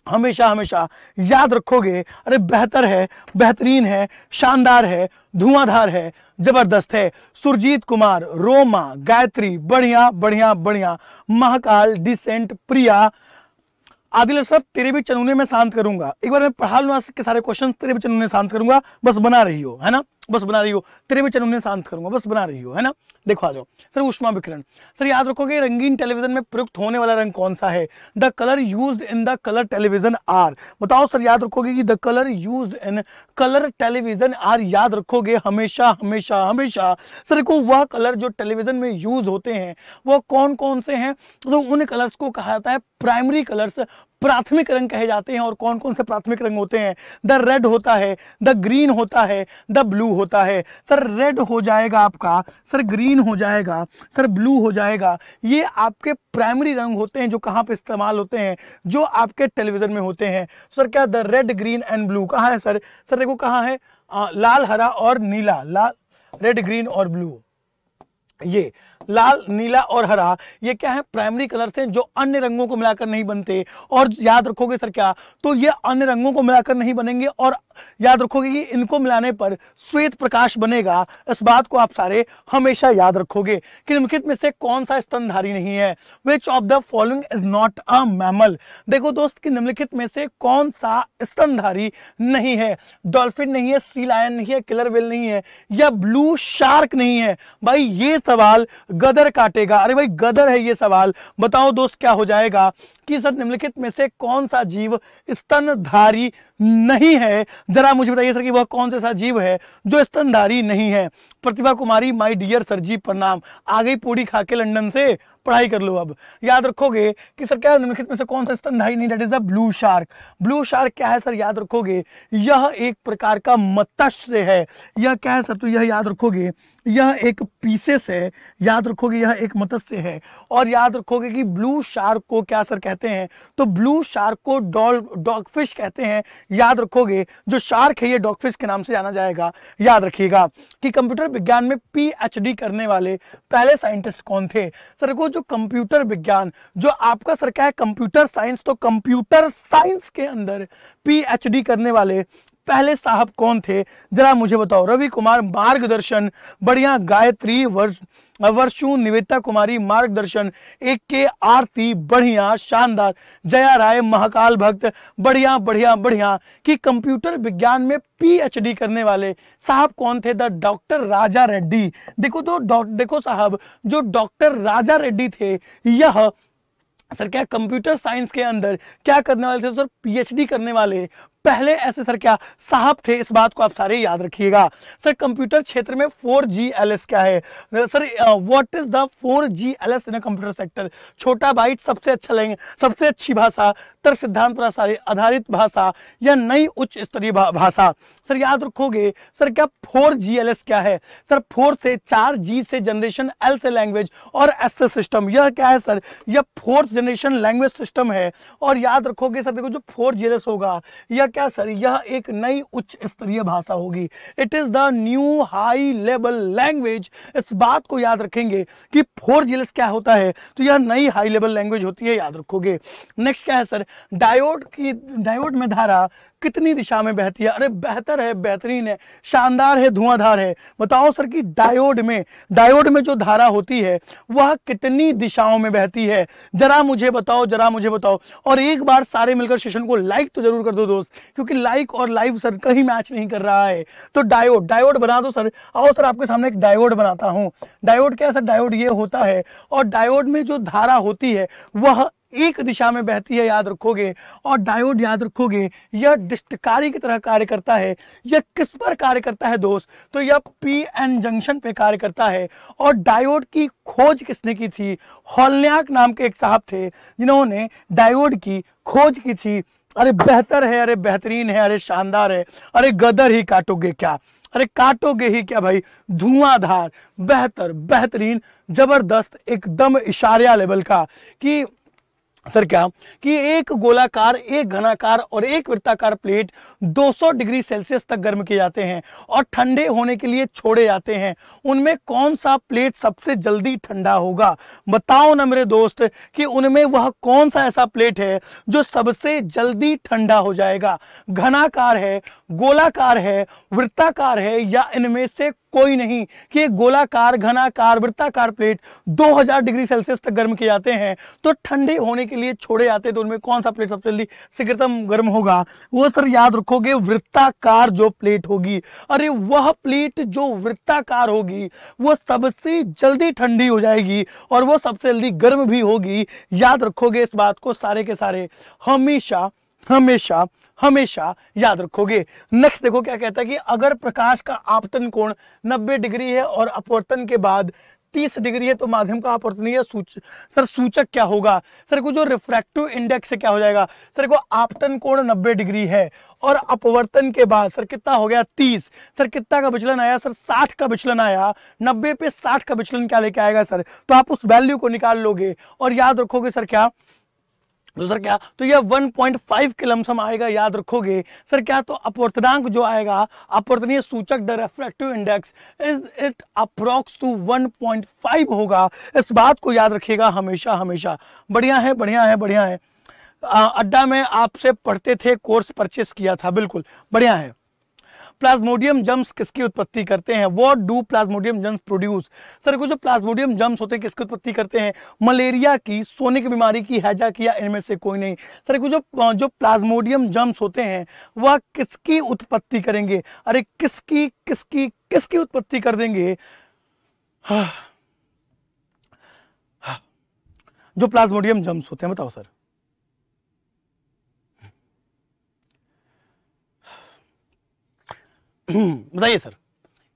हमेशा हमेशा याद रखोगे अरे बेहतर है बेहतरीन है शानदार है धुआंधार है जबरदस्त है सुरजीत कुमार रोमा गायत्री बढ़िया बढ़िया बढ़िया महाकाल डिसेंट प्रिया आदिल अशरफ तेरे भी चनूने में शांत करूंगा एक बार मैं पढ़ा लूंगा के सारे क्वेश्चन तेरे भी चनूने शांत करूंगा बस बना रही हो है ना बस बना रही हो तेरे भी चरण में शांत करूंगा बस बना रही हो है ना देखो आ जाओ सर उष्मा विकिरण सर याद रखोगे रंगीन टेलीविजन में प्रयुक्त होने वाला रंग कौन सा है the colour use in the colour television are बताओ सर याद रखोगे कि the colour use in colour television are याद रखोगे हमेशा हमेशा हमेशा सर देखो वह कलर जो टेलीविजन में यूज होते हैं वह कौन कौन से हैं तो उन कलर्स को कहा जाता है प्राइमरी कलर्स प्राथमिक रंग कहे जाते हैं और कौन कौन से प्राथमिक रंग होते हैं द रेड होता है द ग्रीन होता है द ब्लू होता है सर रेड हो जाएगा आपका सर ग्रीन हो जाएगा सर ब्लू हो जाएगा ये आपके प्राइमरी रंग होते हैं जो कहाँ पे इस्तेमाल होते हैं जो आपके टेलीविज़न में होते हैं सर क्या the red green and blue कहाँ है सर सर देखो कहाँ है आ, लाल हरा और नीला लाल रेड ग्रीन और ब्लू ये लाल नीला और हरा ये क्या है प्राइमरी कलर्स हैं जो अन्य रंगों को मिलाकर नहीं बनते और याद रखोगे सर क्या तो ये अन्य रंगों को मिलाकर नहीं बनेंगे और याद रखोगे कि इनको मिलाने पर श्वेत प्रकाश बनेगा इस बात को आप सारे हमेशा याद रखोगे कि निम्नलिखित में से कौन सा स्तनधारी नहीं है which of the following is not a mammal देखो दोस्त कि निम्नलिखित में से कौन सा स्तनधारी नहीं है डॉल्फिन नहीं है सी लायन नहीं है किलर वेल नहीं है या ब्लू शार्क नहीं है भाई ये सवाल गदर काटेगा अरे भाई गदर है ये सवाल बताओ दोस्त क्या हो जाएगा कि सर निम्नलिखित में से कौन सा जीव स्तनधारी नहीं है जरा मुझे बताइए सर कि वह कौन सा जीव है जो स्तनधारी नहीं है प्रतिभा कुमारी माई डियर सर जी प्रणाम आ गई पूरी खाके के लंदन से पढ़ाई कर लो अब याद रखोगे कि सर क्या निम्नलिखित में से कौन सा स्तनधारी नहीं that is the blue shark blue shark क्या है सर याद रखोगे यह एक प्रकार का मत्स्य है यह क्या है सर तो यह याद रखोगे यह एक पीसेस है याद रखोगे यह एक मत्स्य है और याद रखोगे कि ब्लू शार्क को क्या सर कहते हैं तो ब्लू शार्क को डॉल डॉकफिश कहते हैं याद रखोगे जो शार्क है ये डॉकफिश के नाम से जाना जाएगा याद रखिएगा कि कंप्यूटर विज्ञान में पीएचडी करने वाले पहले साइंटिस्ट कौन थे सर को जो कंप्यूटर विज्ञान जो आपका सर क्या है कंप्यूटर साइंस तो कंप्यूटर साइंस के अंदर पी करने वाले पहले साहब कौन थे जरा मुझे बताओ रवि कुमार मार्गदर्शन बढ़िया गायत्री वर्षु कुमारी मार्गदर्शन एक के आरती बढ़िया शानदार जया राय महाकाल भक्त बढ़िया बढ़िया बढ़िया कि कंप्यूटर विज्ञान में पीएचडी करने वाले साहब कौन थे द डॉक्टर राजा रेड्डी देखो तो देखो साहब जो डॉक्टर राजा रेड्डी थे यह सर क्या कंप्यूटर साइंस के अंदर क्या करने वाले थे सर पीएचडी करने वाले पहले ऐसे सर क्या साहब थे इस बात को आप सारे याद रखिएगा सर कंप्यूटर क्षेत्र में फोर क्या है sir what is the four in computer sector छोटा बाइट सबसे अच्छा लेंगे सबसे अच्छी भाषा तर सिद्धांत पर आधारित भाषा या नई उच्च स्तरीय भाषा सर याद रखोगे सर क्या फोर क्या है सर फोर से चार जी से जनरेशन एल से लैंग्वेज और एस से सिस्टम यह क्या है सर यह फोर्थ जनरेशन लैंग्वेज सिस्टम है और याद रखोगे सर देखो जो फोर होगा यह क्या सर यह एक नई उच्च स्तरीय भाषा होगी it is the new high level language इस बात को याद रखेंगे कि फोर जिल्स क्या होता है तो यह नई हाई लेवल लैंग्वेज होती है याद रखोगे नेक्स्ट क्या है सर डायोड की डायोड में धारा कितनी दिशा में बहती है अरे बेहतर है बेहतरीन है शानदार है धुआंधार है बताओ सर कि डायोड में डायोड में जो धारा होती है वह कितनी दिशाओं में बहती है जरा मुझे बताओ जरा मुझे बताओ और एक बार सारे मिलकर सेशन को लाइक तो जरूर कर दो दोस्त क्योंकि लाइक और लाइव सर कहीं मैच नहीं कर रहा है तो डायोड डायोड बना दो सर आओ सर आपके सामने एक डायोड बनाता हूँ डायोड क्या सर डायोड ये होता है और डायोड में जो धारा होती है वह एक दिशा में बहती है याद रखोगे और डायोड याद रखोगे यह डिस्टकारी की तरह कार्य करता है यह किस पर कार्य करता है दोस्त तो यह पी एन जंक्शन पे कार्य करता है और डायोड की खोज किसने की थी हॉलन्याक नाम के एक साहब थे जिन्होंने डायोड की खोज की थी अरे बेहतर है अरे बेहतरीन है अरे शानदार है अरे गदर ही काटोगे क्या अरे काटोगे ही क्या भाई धुआंधार बेहतर बेहतरीन जबरदस्त एकदम इशारिया लेवल का कि सर क्या कि एक गोलाकार एक घनाकार और एक वृत्ताकार प्लेट 200 डिग्री सेल्सियस तक गर्म किए जाते हैं और ठंडे होने के लिए छोड़े जाते हैं उनमें कौन सा प्लेट सबसे जल्दी ठंडा होगा बताओ ना मेरे दोस्त कि उनमें वह कौन सा ऐसा प्लेट है जो सबसे जल्दी ठंडा हो जाएगा घनाकार है गोलाकार है वृत्ताकार है या इनमें से कोई नहीं कि गोलाकार घनाकार वृत्ताकार प्लेट 2000 डिग्री सेल्सियस तक गर्म किए जाते हैं तो ठंडे होने के लिए छोड़े जाते हैं तो उनमें कौन सा प्लेट सबसे जल्दी शीघ्रतम गर्म होगा वो सर याद रखोगे वृत्ताकार जो प्लेट होगी अरे वह प्लेट जो वृत्ताकार होगी वो सबसे जल्दी ठंडी हो जाएगी और वो सबसे जल्दी गर्म भी होगी याद रखोगे इस बात को सारे के सारे हमेशा हमेशा हमेशा याद रखोगे नेक्स्ट देखो क्या कहता है कि अगर प्रकाश का आपतन कोण 90 डिग्री है और अपवर्तन के बाद 30 डिग्री है तो माध्यम का आपवर्तन सूच सर सूचक क्या होगा सर को जो रिफ्रैक्टिव इंडेक्स है क्या हो जाएगा सर को आपतन कोण 90 डिग्री है और अपवर्तन के बाद सर कितना हो गया 30 सर कितना का विचलन आया सर 60 का विचलन आया 90 पे 60 का विचलन क्या लेके आएगा सर तो आप उस वैल्यू को निकाल लोगे और याद रखोगे सर क्या तो सर क्या तो यह 1.5 के लमसम आएगा याद रखोगे सर क्या तो अपवर्तनांक जो आएगा अपवर्तनीय सूचक the refractive index is it approx to 1.5 होगा इस बात को याद रखिएगा हमेशा हमेशा बढ़िया है बढ़िया है बढ़िया है अड्डा में आपसे पढ़ते थे कोर्स परचेस किया था बिल्कुल बढ़िया है प्लाज्मोडियम जम्स किसकी उत्पत्ति करते हैं what do plasmodium germs produce sir कुछ जो प्लाज्मोडियम जम्स होते हैं किसकी उत्पत्ति करते हैं मलेरिया की सोने की बीमारी की हैजा किया इनमें से कोई नहीं सर कुछ जो जो प्लाज्मोडियम जम्स होते हैं वह किसकी उत्पत्ति करेंगे अरे किसकी किसकी किसकी उत्पत्ति कर देंगे हाँ, हाँ, जो प्लाज्मोडियम जम्स होते हैं बताओ सर बताइए सर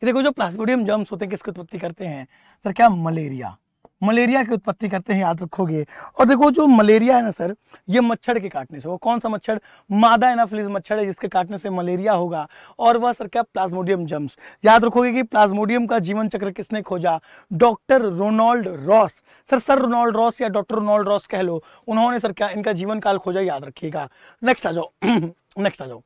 कि देखो जो प्लास्मोडियम जर्म्स होते हैं किसकी उत्पत्ति करते हैं सर क्या मलेरिया मलेरिया की उत्पत्ति करते हैं याद रखोगे और देखो जो मलेरिया है ना सर ये मच्छर के काटने से वो कौन सा मच्छर मादा एनाफिलिस मच्छर है जिसके काटने से मलेरिया होगा और वह सर क्या प्लाज्मोडियम जम्स याद रखोगे कि प्लाज्मोडियम का जीवन चक्र किसने खोजा doctor Ronald Ross sir sir Ronald Ross या डॉक्टर रोनाल्ड रॉस कह लो उन्होंने सर क्या इनका जीवन काल खोजा याद रखिएगा नेक्स्ट आ जाओ नेक्स्ट आ जाओ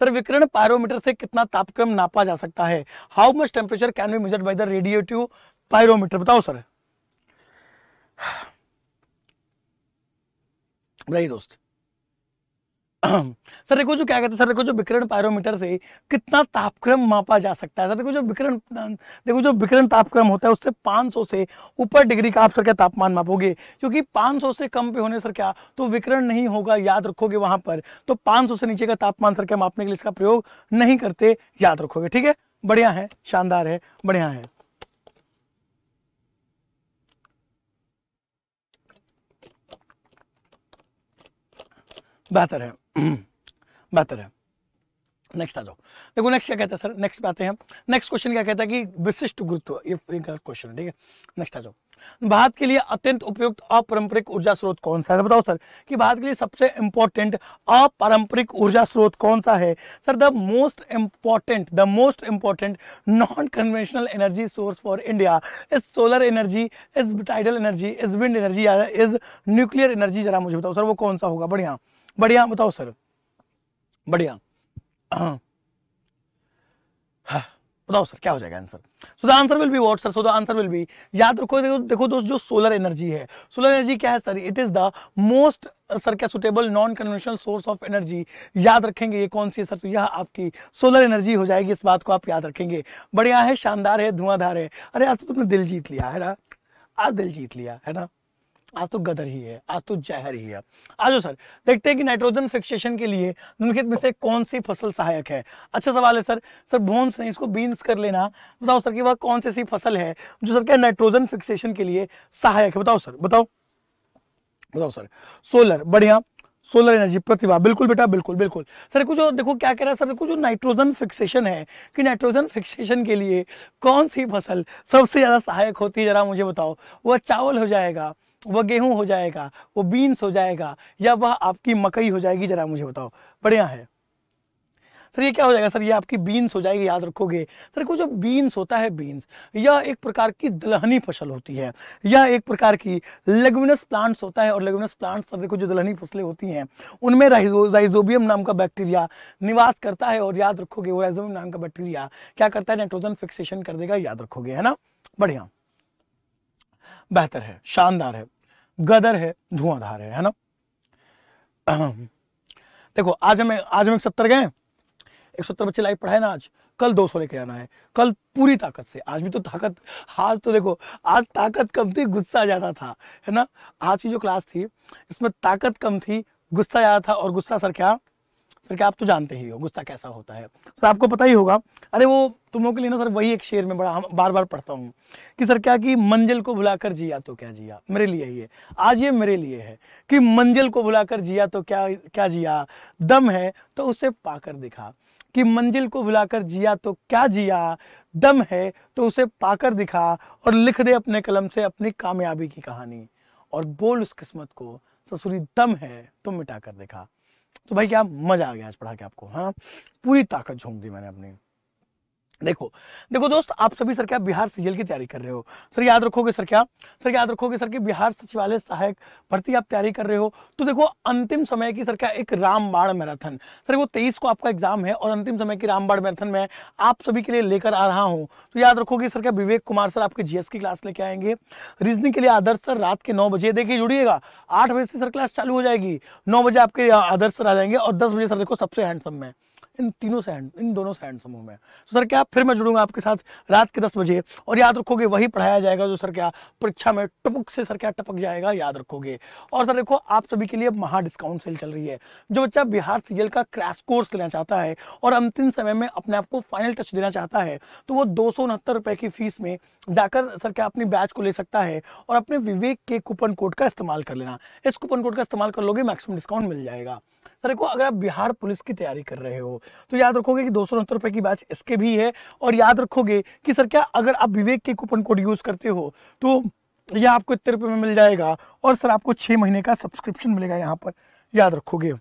सर विकिरण पायरोमीटर से कितना तापक्रम नापा जा सकता है how much temperature can be measure by the radiative pyrometer बताओ सर रही दोस्त सर देखो जो क्या कहते हैं सर देखो जो विकिरण पायरोमीटर से कितना तापक्रम मापा जा सकता है सर देखो जो विकिरण देखो जो विकिरण तापक्रम होता है उससे 500 से ऊपर डिग्री का आप सर क्या तापमान मापोगे क्योंकि 500 से कम पे होने सर क्या तो विकिरण नहीं होगा याद रखोगे वहां पर तो 500 से नीचे का तापमान सर क्या मापने के लिए इसका प्रयोग नहीं करते याद रखोगे ठीक है बढ़िया है शानदार है बढ़िया है बेहतर है बेहतर है नेक्स्ट आ जाओ देखो नेक्स्ट क्या कहता है सर नेक्स्ट बातें हैं नेक्स्ट क्वेश्चन क्या कहता है कि विशिष्ट गुरुत्व ये गलत क्वेश्चन है ठीक है नेक्स्ट आ जाओ भारत के लिए अत्यंत उपयुक्त अपारंपरिक ऊर्जा स्रोत कौन सा है बताओ सर कि भारत के लिए सबसे इंपॉर्टेंट अपारंपरिक ऊर्जा स्रोत कौन सा है sir the most important the most important non conventional energy source for India is solar energy is tidal energy is wind energy is nuclear energy जरा मुझे बताओ सर वो कौन सा होगा बढ़िया बढ़िया बताओ सर बढ़िया हाँ। हाँ, बताओ सर क्या हो जाएगा answer so the answer will be what sir so the answer will be याद रखो देखो देखो दोस्त जो सोलर एनर्जी है सोलर एनर्जी क्या है sir it is the most sir क्या suitable non conventional source of energy याद रखेंगे ये कौन सी है सर तो यह आपकी सोलर एनर्जी हो जाएगी इस बात को आप याद रखेंगे बढ़िया है शानदार है धुआंधार है अरे आज तो तुमने दिल जीत लिया है ना आज दिल जीत लिया है ना आज तो गदर ही है आज तो जहर ही है आज सर देखते हैं कि नाइट्रोजन फिक्सेशन के लिए निम्नलिखित में से कौन सी फसल सहायक है अच्छा सवाल है सर सर बोन्स नहीं इसको बीन्स कर लेना बताओ सर कि वह कौन सी ऐसी फसल है जो सर क्या नाइट्रोजन फिक्सेशन के लिए सहायक है बताओ सर बताओ बताओ सर सोलर बढ़िया सोलर एनर्जी प्रतिभा बिल्कुल बेटा बिल्कुल बिल्कुल सर कुछ देखो क्या कह रहा है सर देखो जो नाइट्रोजन फिक्सेशन है कि नाइट्रोजन फिक्सेशन के लिए कौन सी फसल सबसे ज़्यादा सहायक होती है जरा मुझे बताओ वह चावल हो जाएगा वह गेहूँ हो जाएगा वो बीन्स हो जाएगा या वह आपकी मकई हो जाएगी जरा मुझे बताओ बढ़िया है सर ये क्या हो जाएगा सर ये आपकी बीन्स हो जाएगी याद रखोगे सर को जो बीन्स होता है बीन्स यह एक प्रकार की दलहनी फसल होती है यह एक प्रकार की लेगुनस प्लांट्स होता है और लेगुनस प्लांट्स सर देखो जो दलहनी फसलें होती हैं उनमें राइजोबियम नाम का बैक्टीरिया निवास करता है और याद रखोगे वो राइजोबियम नाम का बैक्टीरिया क्या करता है नाइट्रोजन फिक्सेशन कर देगा याद रखोगे है ना बढ़िया बेहतर है शानदार है गदर है धुआंधार है है ना देखो आज हमें आज हम एक सत्तर गए एक सत्तर बच्चे लाइव पढ़ाए ना आज कल दो सौ लेके आना है कल पूरी ताकत से आज भी तो ताकत आज तो देखो आज ताकत कम थी गुस्सा ज़्यादा था है ना आज की जो क्लास थी इसमें ताकत कम थी गुस्सा ज़्यादा था और गुस्सा सर क्या सर क्या आप तो जानते ही हो गुस्सा कैसा होता है सर आपको पता ही होगा अरे वो तुम लोग के लिए ना सर वही एक शेर में बड़ा बार बार पढ़ता हूँ कि सर क्या कि मंजिल को बुलाकर जिया तो क्या जिया मेरे लिए ही है आज ये मेरे लिए है कि मंजिल को बुलाकर जिया तो क्या क्या जिया दम है तो उसे पाकर दिखा कि मंजिल को बुलाकर जिया तो क्या जिया दम है तो उसे पाकर दिखा और लिख दे अपने कलम से अपनी कामयाबी की कहानी और बोल उस किस्मत को ससुरी दम है तो मिटा कर दिखा तो भाई क्या मज़ा आ गया आज पढ़ा के आपको हाँ पूरी ताकत झोंक दी मैंने अपनी देखो देखो दोस्त आप सभी सर क्या बिहार सीजीएल की तैयारी कर रहे हो सर याद रखोगे सर क्या सर याद रखोगे सर कि बिहार सचिवालय सहायक भर्ती आप तैयारी कर रहे हो तो देखो अंतिम समय की सर क्या एक रामबाण मैराथन सर वो तेईस को आपका एग्जाम है और अंतिम समय की रामबाण मैराथन में आप सभी के लिए लेकर आ रहा हूँ तो याद रखोगे सर क्या विवेक कुमार सर आपके जीएस की क्लास लेके आएंगे रीजनिंग के लिए आदर्श सर रात के नौ बजे देखिए जुड़िएगा आठ बजे से सर क्लास चालू हो जाएगी नौ बजे आपके आदर्श सर आ जाएंगे और दस बजे सर देखो सबसे हैंडसम में इन तीनों सैंड इन दोनों सैंड समूह में तो सर क्या फिर मैं जुड़ूंगा आपके साथ रात के दस बजे और याद रखोगे वही पढ़ाया जाएगा जो सर क्या परीक्षा में टपक से सर क्या टपक जाएगा याद रखोगे और सर देखो आप सभी के लिए महा डिस्काउंट सेल चल रही है जो बच्चा बिहार सीजीएल का क्रैश कोर्स लेना चाहता है और अंतिम समय में अपने आप को फाइनल टच देना चाहता है तो वो दो रुपए की फीस में जाकर सर क्या अपनी बैच को ले सकता है और अपने विवेक के कूपन कोड का इस्तेमाल कर लेना इस कूपन कोड का इस्तेमाल कर लोगे मैक्सिमम डिस्काउंट मिल जाएगा तो देखो अगर आप बिहार पुलिस की तैयारी कर रहे हो तो याद रखोगे कि दो सौ रुपए की बैच इसके भी है और याद रखोगे कि सर क्या अगर आप विवेक के कूपन कोड यूज करते हो तो यह आपको इतने रुपये में मिल जाएगा और सर आपको छः महीने का सब्सक्रिप्शन मिलेगा यहाँ पर याद रखोगे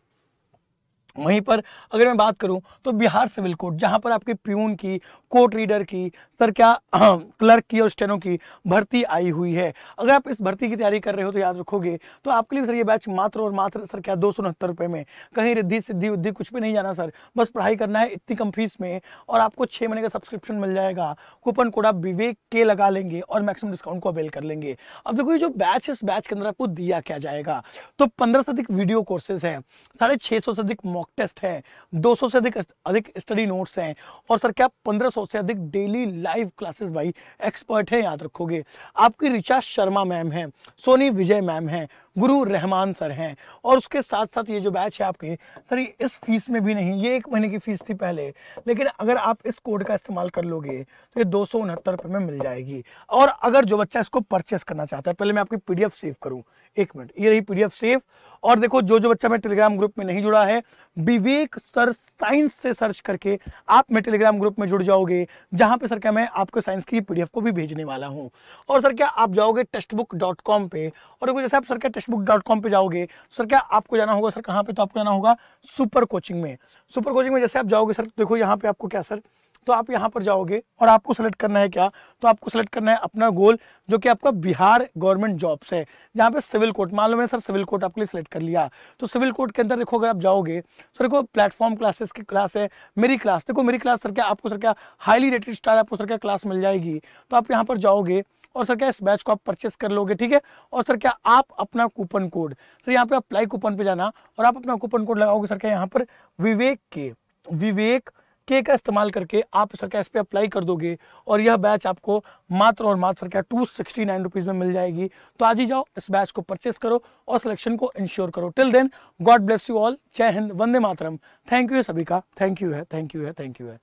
वहीं पर अगर मैं बात करूं तो बिहार सिविल कोर्ट जहां पर आपके प्यून की कोर्ट रीडर की सर क्या क्लर्क की और स्टेनो की भर्ती आई हुई है अगर आप इस भर्ती की तैयारी कर रहे हो तो याद रखोगे तो आपके लिए सर ये बैच मात्र और मात्र सर क्या दो सौ उनहत्तर में कहीं रिद्धि सिद्धि उद्धि कुछ भी नहीं जाना सर बस पढ़ाई करना है इतनी कम फीस में और आपको छः महीने का सब्सक्रिप्शन मिल जाएगा कूपन कोड आप विवेक के लगा लेंगे और मैक्सिमम डिस्काउंट को अवेल कर लेंगे अब देखो ये जो बैच इस बैच के अंदर आपको दिया क्या जाएगा तो पंद्रह से अधिक वीडियो कोर्सेज हैं साढ़े सौ से अधिक मॉक टेस्ट है 200 से अधिक अधिक स्टडी नोट्स हैं और सर क्या 1500 से अधिक डेली लाइव क्लासेस भाई एक्सपर्ट हैं याद रखोगे आपकी ऋचा शर्मा मैम हैं सोनी विजय मैम हैं गुरु रहमान सर हैं और उसके साथ साथ ये जो बैच है आपके सर ये इस फीस में भी नहीं ये एक महीने की फ़ीस थी पहले लेकिन अगर आप इस कोड का इस्तेमाल कर लोगे तो ये दो सौ में मिल जाएगी और अगर जो बच्चा इसको परचेस करना चाहता है पहले मैं आपकी पी सेव करूँ एक मिनट ये रही पीडीएफ सेव और देखो जो जो बच्चा मैं टेलीग्राम ग्रुप में नहीं जुड़ा है विवेक सर साइंस से सर्च करके आप मैं टेलीग्राम ग्रुप में जुड़ जाओगे जहां पे सर क्या मैं आपको साइंस की पीडीएफ को भी भेजने वाला हूं और सर क्या आप जाओगे टेक्स्ट बुक डॉट कॉम पे और देखो जैसे आप सर क्या टेक्स्ट बुक डॉट कॉम पे जाओगे सर क्या आपको जाना होगा सर कहाँ पे तो आपको जाना होगा सुपर कोचिंग में सुपर कोचिंग में जैसे आप जाओगे सर देखो यहाँ पे आपको क्या सर तो आप यहाँ पर जाओगे और आपको सेलेक्ट करना है क्या तो आपको सेलेक्ट करना है अपना गोल जो कि आपका बिहार गवर्नमेंट जॉब्स है जहाँ पे सिविल कोर्ट मान लो मैंने सर सिविल कोर्ट आपके लिए सेलेक्ट कर लिया तो सिविल कोर्ट के अंदर देखो अगर आप जाओगे तो देखो प्लेटफॉर्म क्लासेस की क्लास है मेरी क्लास देखो मेरी क्लास सर क्या आपको सर क्या हाईली रेटेड स्टार आपको सर क्या क्लास मिल जाएगी तो आप यहाँ पर जाओगे और सर क्या इस बैच को आप परचेस कर लोगे ठीक है और सर क्या आप अपना कूपन कोड सर यहाँ पे अप्लाई कूपन पे जाना और आप अपना कूपन कोड लगाओगे सर क्या यहाँ पर विवेक के विवेक के का इस्तेमाल करके आप क्या इस पर अप्लाई कर दोगे और यह बैच आपको मात्र और मात्र क्या टू सिक्सटी नाइन रुपीज़ में मिल जाएगी तो आज ही जाओ इस बैच को परचेस करो और सिलेक्शन को इंश्योर करो till then God bless you all जय हिंद वंदे मातरम थैंक यू सभी का थैंक यू है थैंक यू है थैंक यू है